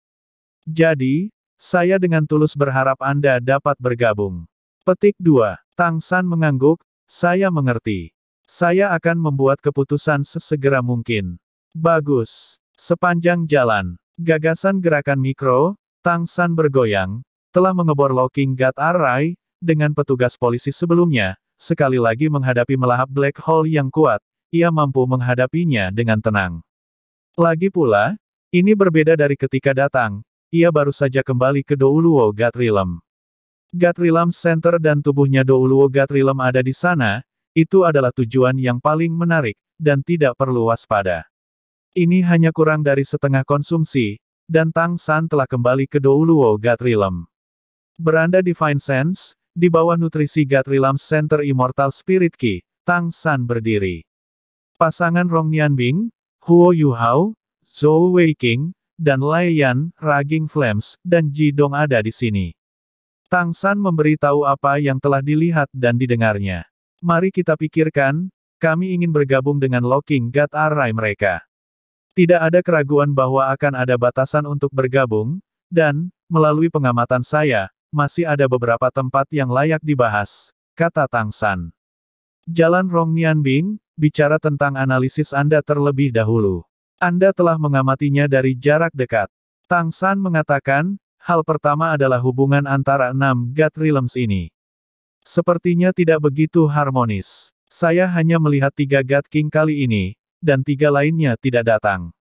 Jadi, saya dengan tulus berharap Anda dapat bergabung. Petik 2. Tang San mengangguk, saya mengerti. Saya akan membuat keputusan sesegera mungkin. Bagus. Sepanjang jalan, gagasan gerakan mikro, Tang San bergoyang, telah mengebor locking guard array dengan petugas polisi sebelumnya, sekali lagi menghadapi melahap black hole yang kuat, ia mampu menghadapinya dengan tenang. Lagi pula, ini berbeda dari ketika datang, ia baru saja kembali ke Douluo Gatrilam. Gatrilam Center dan tubuhnya Douluo Gatrilam ada di sana, itu adalah tujuan yang paling menarik, dan tidak perlu waspada. Ini hanya kurang dari setengah konsumsi, dan Tang San telah kembali ke Douluo Gatrilam. Beranda di Fine Sense, di bawah nutrisi Gatrilam Center Immortal Spirit Key, Tang San berdiri. Pasangan Rong Nianbing, Huo Yu Hao, Zhou Weiqing, dan Lai Yan, Raging Flames, dan Ji Dong ada di sini. Tang San memberitahu apa yang telah dilihat dan didengarnya. Mari kita pikirkan, kami ingin bergabung dengan Locking God Array mereka. Tidak ada keraguan bahwa akan ada batasan untuk bergabung, dan, melalui pengamatan saya, masih ada beberapa tempat yang layak dibahas, kata Tang San. Jalan Rong Nianbing, bicara tentang analisis Anda terlebih dahulu. Anda telah mengamatinya dari jarak dekat. Tang San mengatakan, hal pertama adalah hubungan antara enam God Realms ini. Sepertinya tidak begitu harmonis. Saya hanya melihat tiga God King kali ini, dan tiga lainnya tidak datang.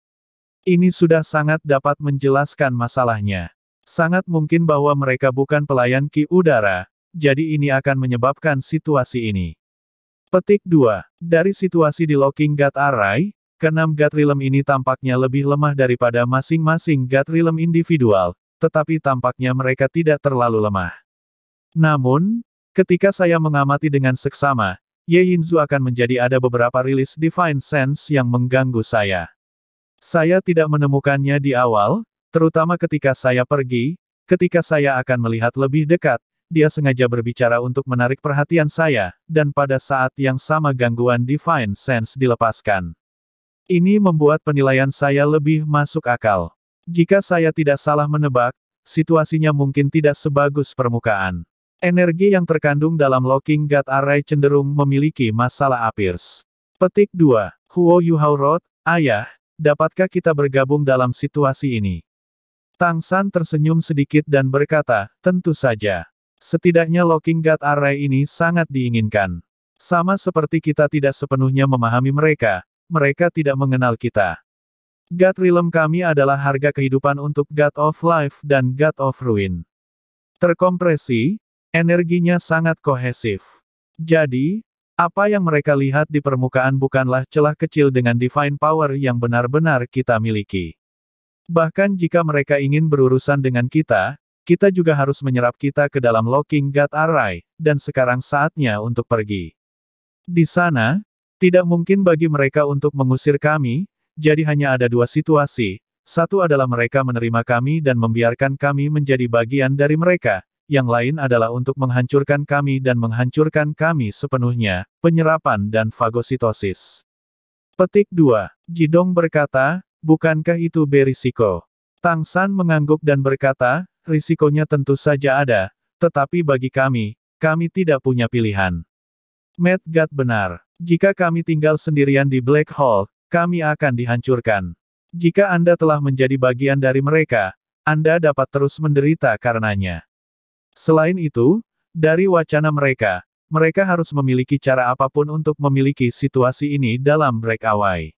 Ini sudah sangat dapat menjelaskan masalahnya. Sangat mungkin bahwa mereka bukan pelayan Ki Udara, jadi ini akan menyebabkan situasi ini. Petik 2. Dari situasi di Locking God Array, keenam God Realm ini tampaknya lebih lemah daripada masing-masing God Realm individual, tetapi tampaknya mereka tidak terlalu lemah. Namun, ketika saya mengamati dengan seksama, Ye Yinzu akan menjadi ada beberapa rilis Divine Sense yang mengganggu saya. Saya tidak menemukannya di awal, terutama ketika saya pergi, ketika saya akan melihat lebih dekat, dia sengaja berbicara untuk menarik perhatian saya, dan pada saat yang sama gangguan Divine Sense dilepaskan. Ini membuat penilaian saya lebih masuk akal. Jika saya tidak salah menebak, situasinya mungkin tidak sebagus permukaan. Energi yang terkandung dalam Locking God Array cenderung memiliki masalah apirs. Petik 2. Huo Yuhao Rod, Ayah, dapatkah kita bergabung dalam situasi ini? Tang San tersenyum sedikit dan berkata, tentu saja. Setidaknya Locking God Array ini sangat diinginkan. Sama seperti kita tidak sepenuhnya memahami mereka, mereka tidak mengenal kita. God Realm kami adalah harga kehidupan untuk God of Life dan God of Ruin. Terkompresi, energinya sangat kohesif. Jadi, apa yang mereka lihat di permukaan bukanlah celah kecil dengan divine power yang benar-benar kita miliki. Bahkan jika mereka ingin berurusan dengan kita, kita juga harus menyerap kita ke dalam Locking God Array, dan sekarang saatnya untuk pergi. Di sana, tidak mungkin bagi mereka untuk mengusir kami, jadi hanya ada dua situasi, satu adalah mereka menerima kami dan membiarkan kami menjadi bagian dari mereka, yang lain adalah untuk menghancurkan kami dan menghancurkan kami sepenuhnya, penyerapan dan fagositosis. Petik 2. Jidong berkata, bukankah itu berisiko? Tang San mengangguk dan berkata, risikonya tentu saja ada, tetapi bagi kami, kami tidak punya pilihan. Matt God benar. Jika kami tinggal sendirian di Black Hole, kami akan dihancurkan. Jika Anda telah menjadi bagian dari mereka, Anda dapat terus menderita karenanya. Selain itu, dari wacana mereka, mereka harus memiliki cara apapun untuk memiliki situasi ini dalam breakaway.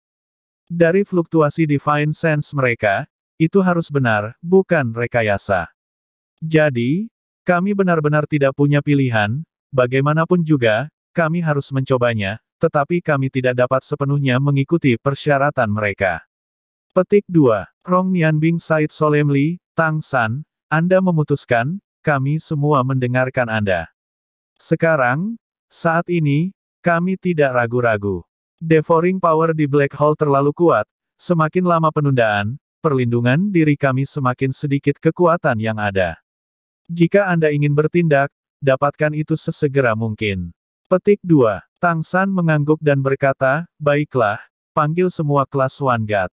Dari fluktuasi divine sense mereka, itu harus benar, bukan rekayasa. Jadi, kami benar-benar tidak punya pilihan, bagaimanapun juga, kami harus mencobanya, tetapi kami tidak dapat sepenuhnya mengikuti persyaratan mereka. Petik 2. Rong Nianbing Said Solemli, Tang San, Anda memutuskan, kami semua mendengarkan Anda. Sekarang, saat ini, kami tidak ragu-ragu. Devouring power di Black Hole terlalu kuat, semakin lama penundaan, perlindungan diri kami semakin sedikit kekuatan yang ada. Jika Anda ingin bertindak, dapatkan itu sesegera mungkin. Petik 2. Tang San mengangguk dan berkata, Baiklah, panggil semua kelas Wangat.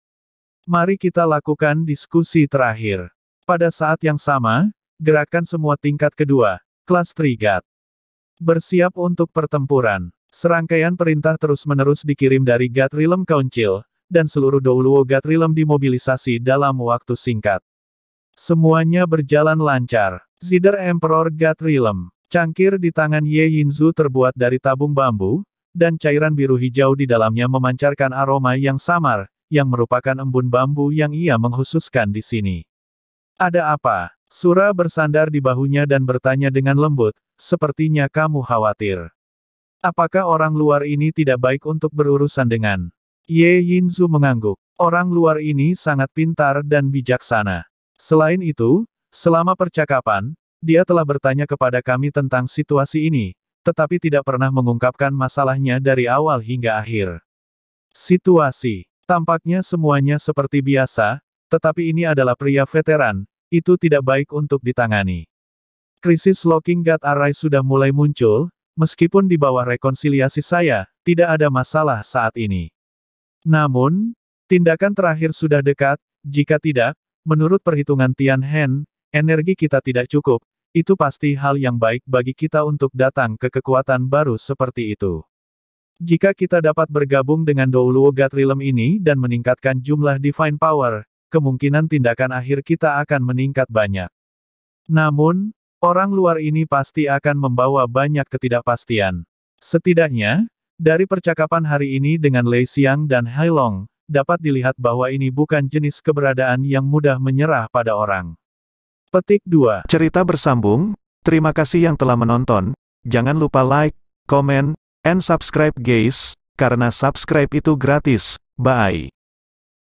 Mari kita lakukan diskusi terakhir. Pada saat yang sama, gerakan semua tingkat kedua, kelas Trigat. Bersiap untuk pertempuran. Serangkaian perintah terus-menerus dikirim dari Gatrilem Council, dan seluruh Douluo Gatrilem dimobilisasi dalam waktu singkat. Semuanya berjalan lancar. Zider Emperor Rilem. Cangkir di tangan Ye Yinzu terbuat dari tabung bambu, dan cairan biru hijau di dalamnya memancarkan aroma yang samar, yang merupakan embun bambu yang ia menghususkan di sini. Ada apa? Sura bersandar di bahunya dan bertanya dengan lembut, sepertinya kamu khawatir. Apakah orang luar ini tidak baik untuk berurusan dengan? Ye Yinzu mengangguk. Orang luar ini sangat pintar dan bijaksana. Selain itu, selama percakapan, dia telah bertanya kepada kami tentang situasi ini, tetapi tidak pernah mengungkapkan masalahnya dari awal hingga akhir. Situasi tampaknya semuanya seperti biasa, tetapi ini adalah pria veteran, itu tidak baik untuk ditangani. Krisis Locking God Array sudah mulai muncul, meskipun di bawah rekonsiliasi saya, tidak ada masalah saat ini. Namun, tindakan terakhir sudah dekat, jika tidak, Menurut perhitungan Tian Hen, energi kita tidak cukup, itu pasti hal yang baik bagi kita untuk datang ke kekuatan baru seperti itu. Jika kita dapat bergabung dengan Douluo Gatrilem ini dan meningkatkan jumlah Divine Power, kemungkinan tindakan akhir kita akan meningkat banyak. Namun, orang luar ini pasti akan membawa banyak ketidakpastian. Setidaknya, dari percakapan hari ini dengan Lei Xiang dan Hai Long dapat dilihat bahwa ini bukan jenis keberadaan yang mudah menyerah pada orang. Petik 2. Cerita bersambung, terima kasih yang telah menonton, jangan lupa like, comment, and subscribe guys, karena subscribe itu gratis, bye.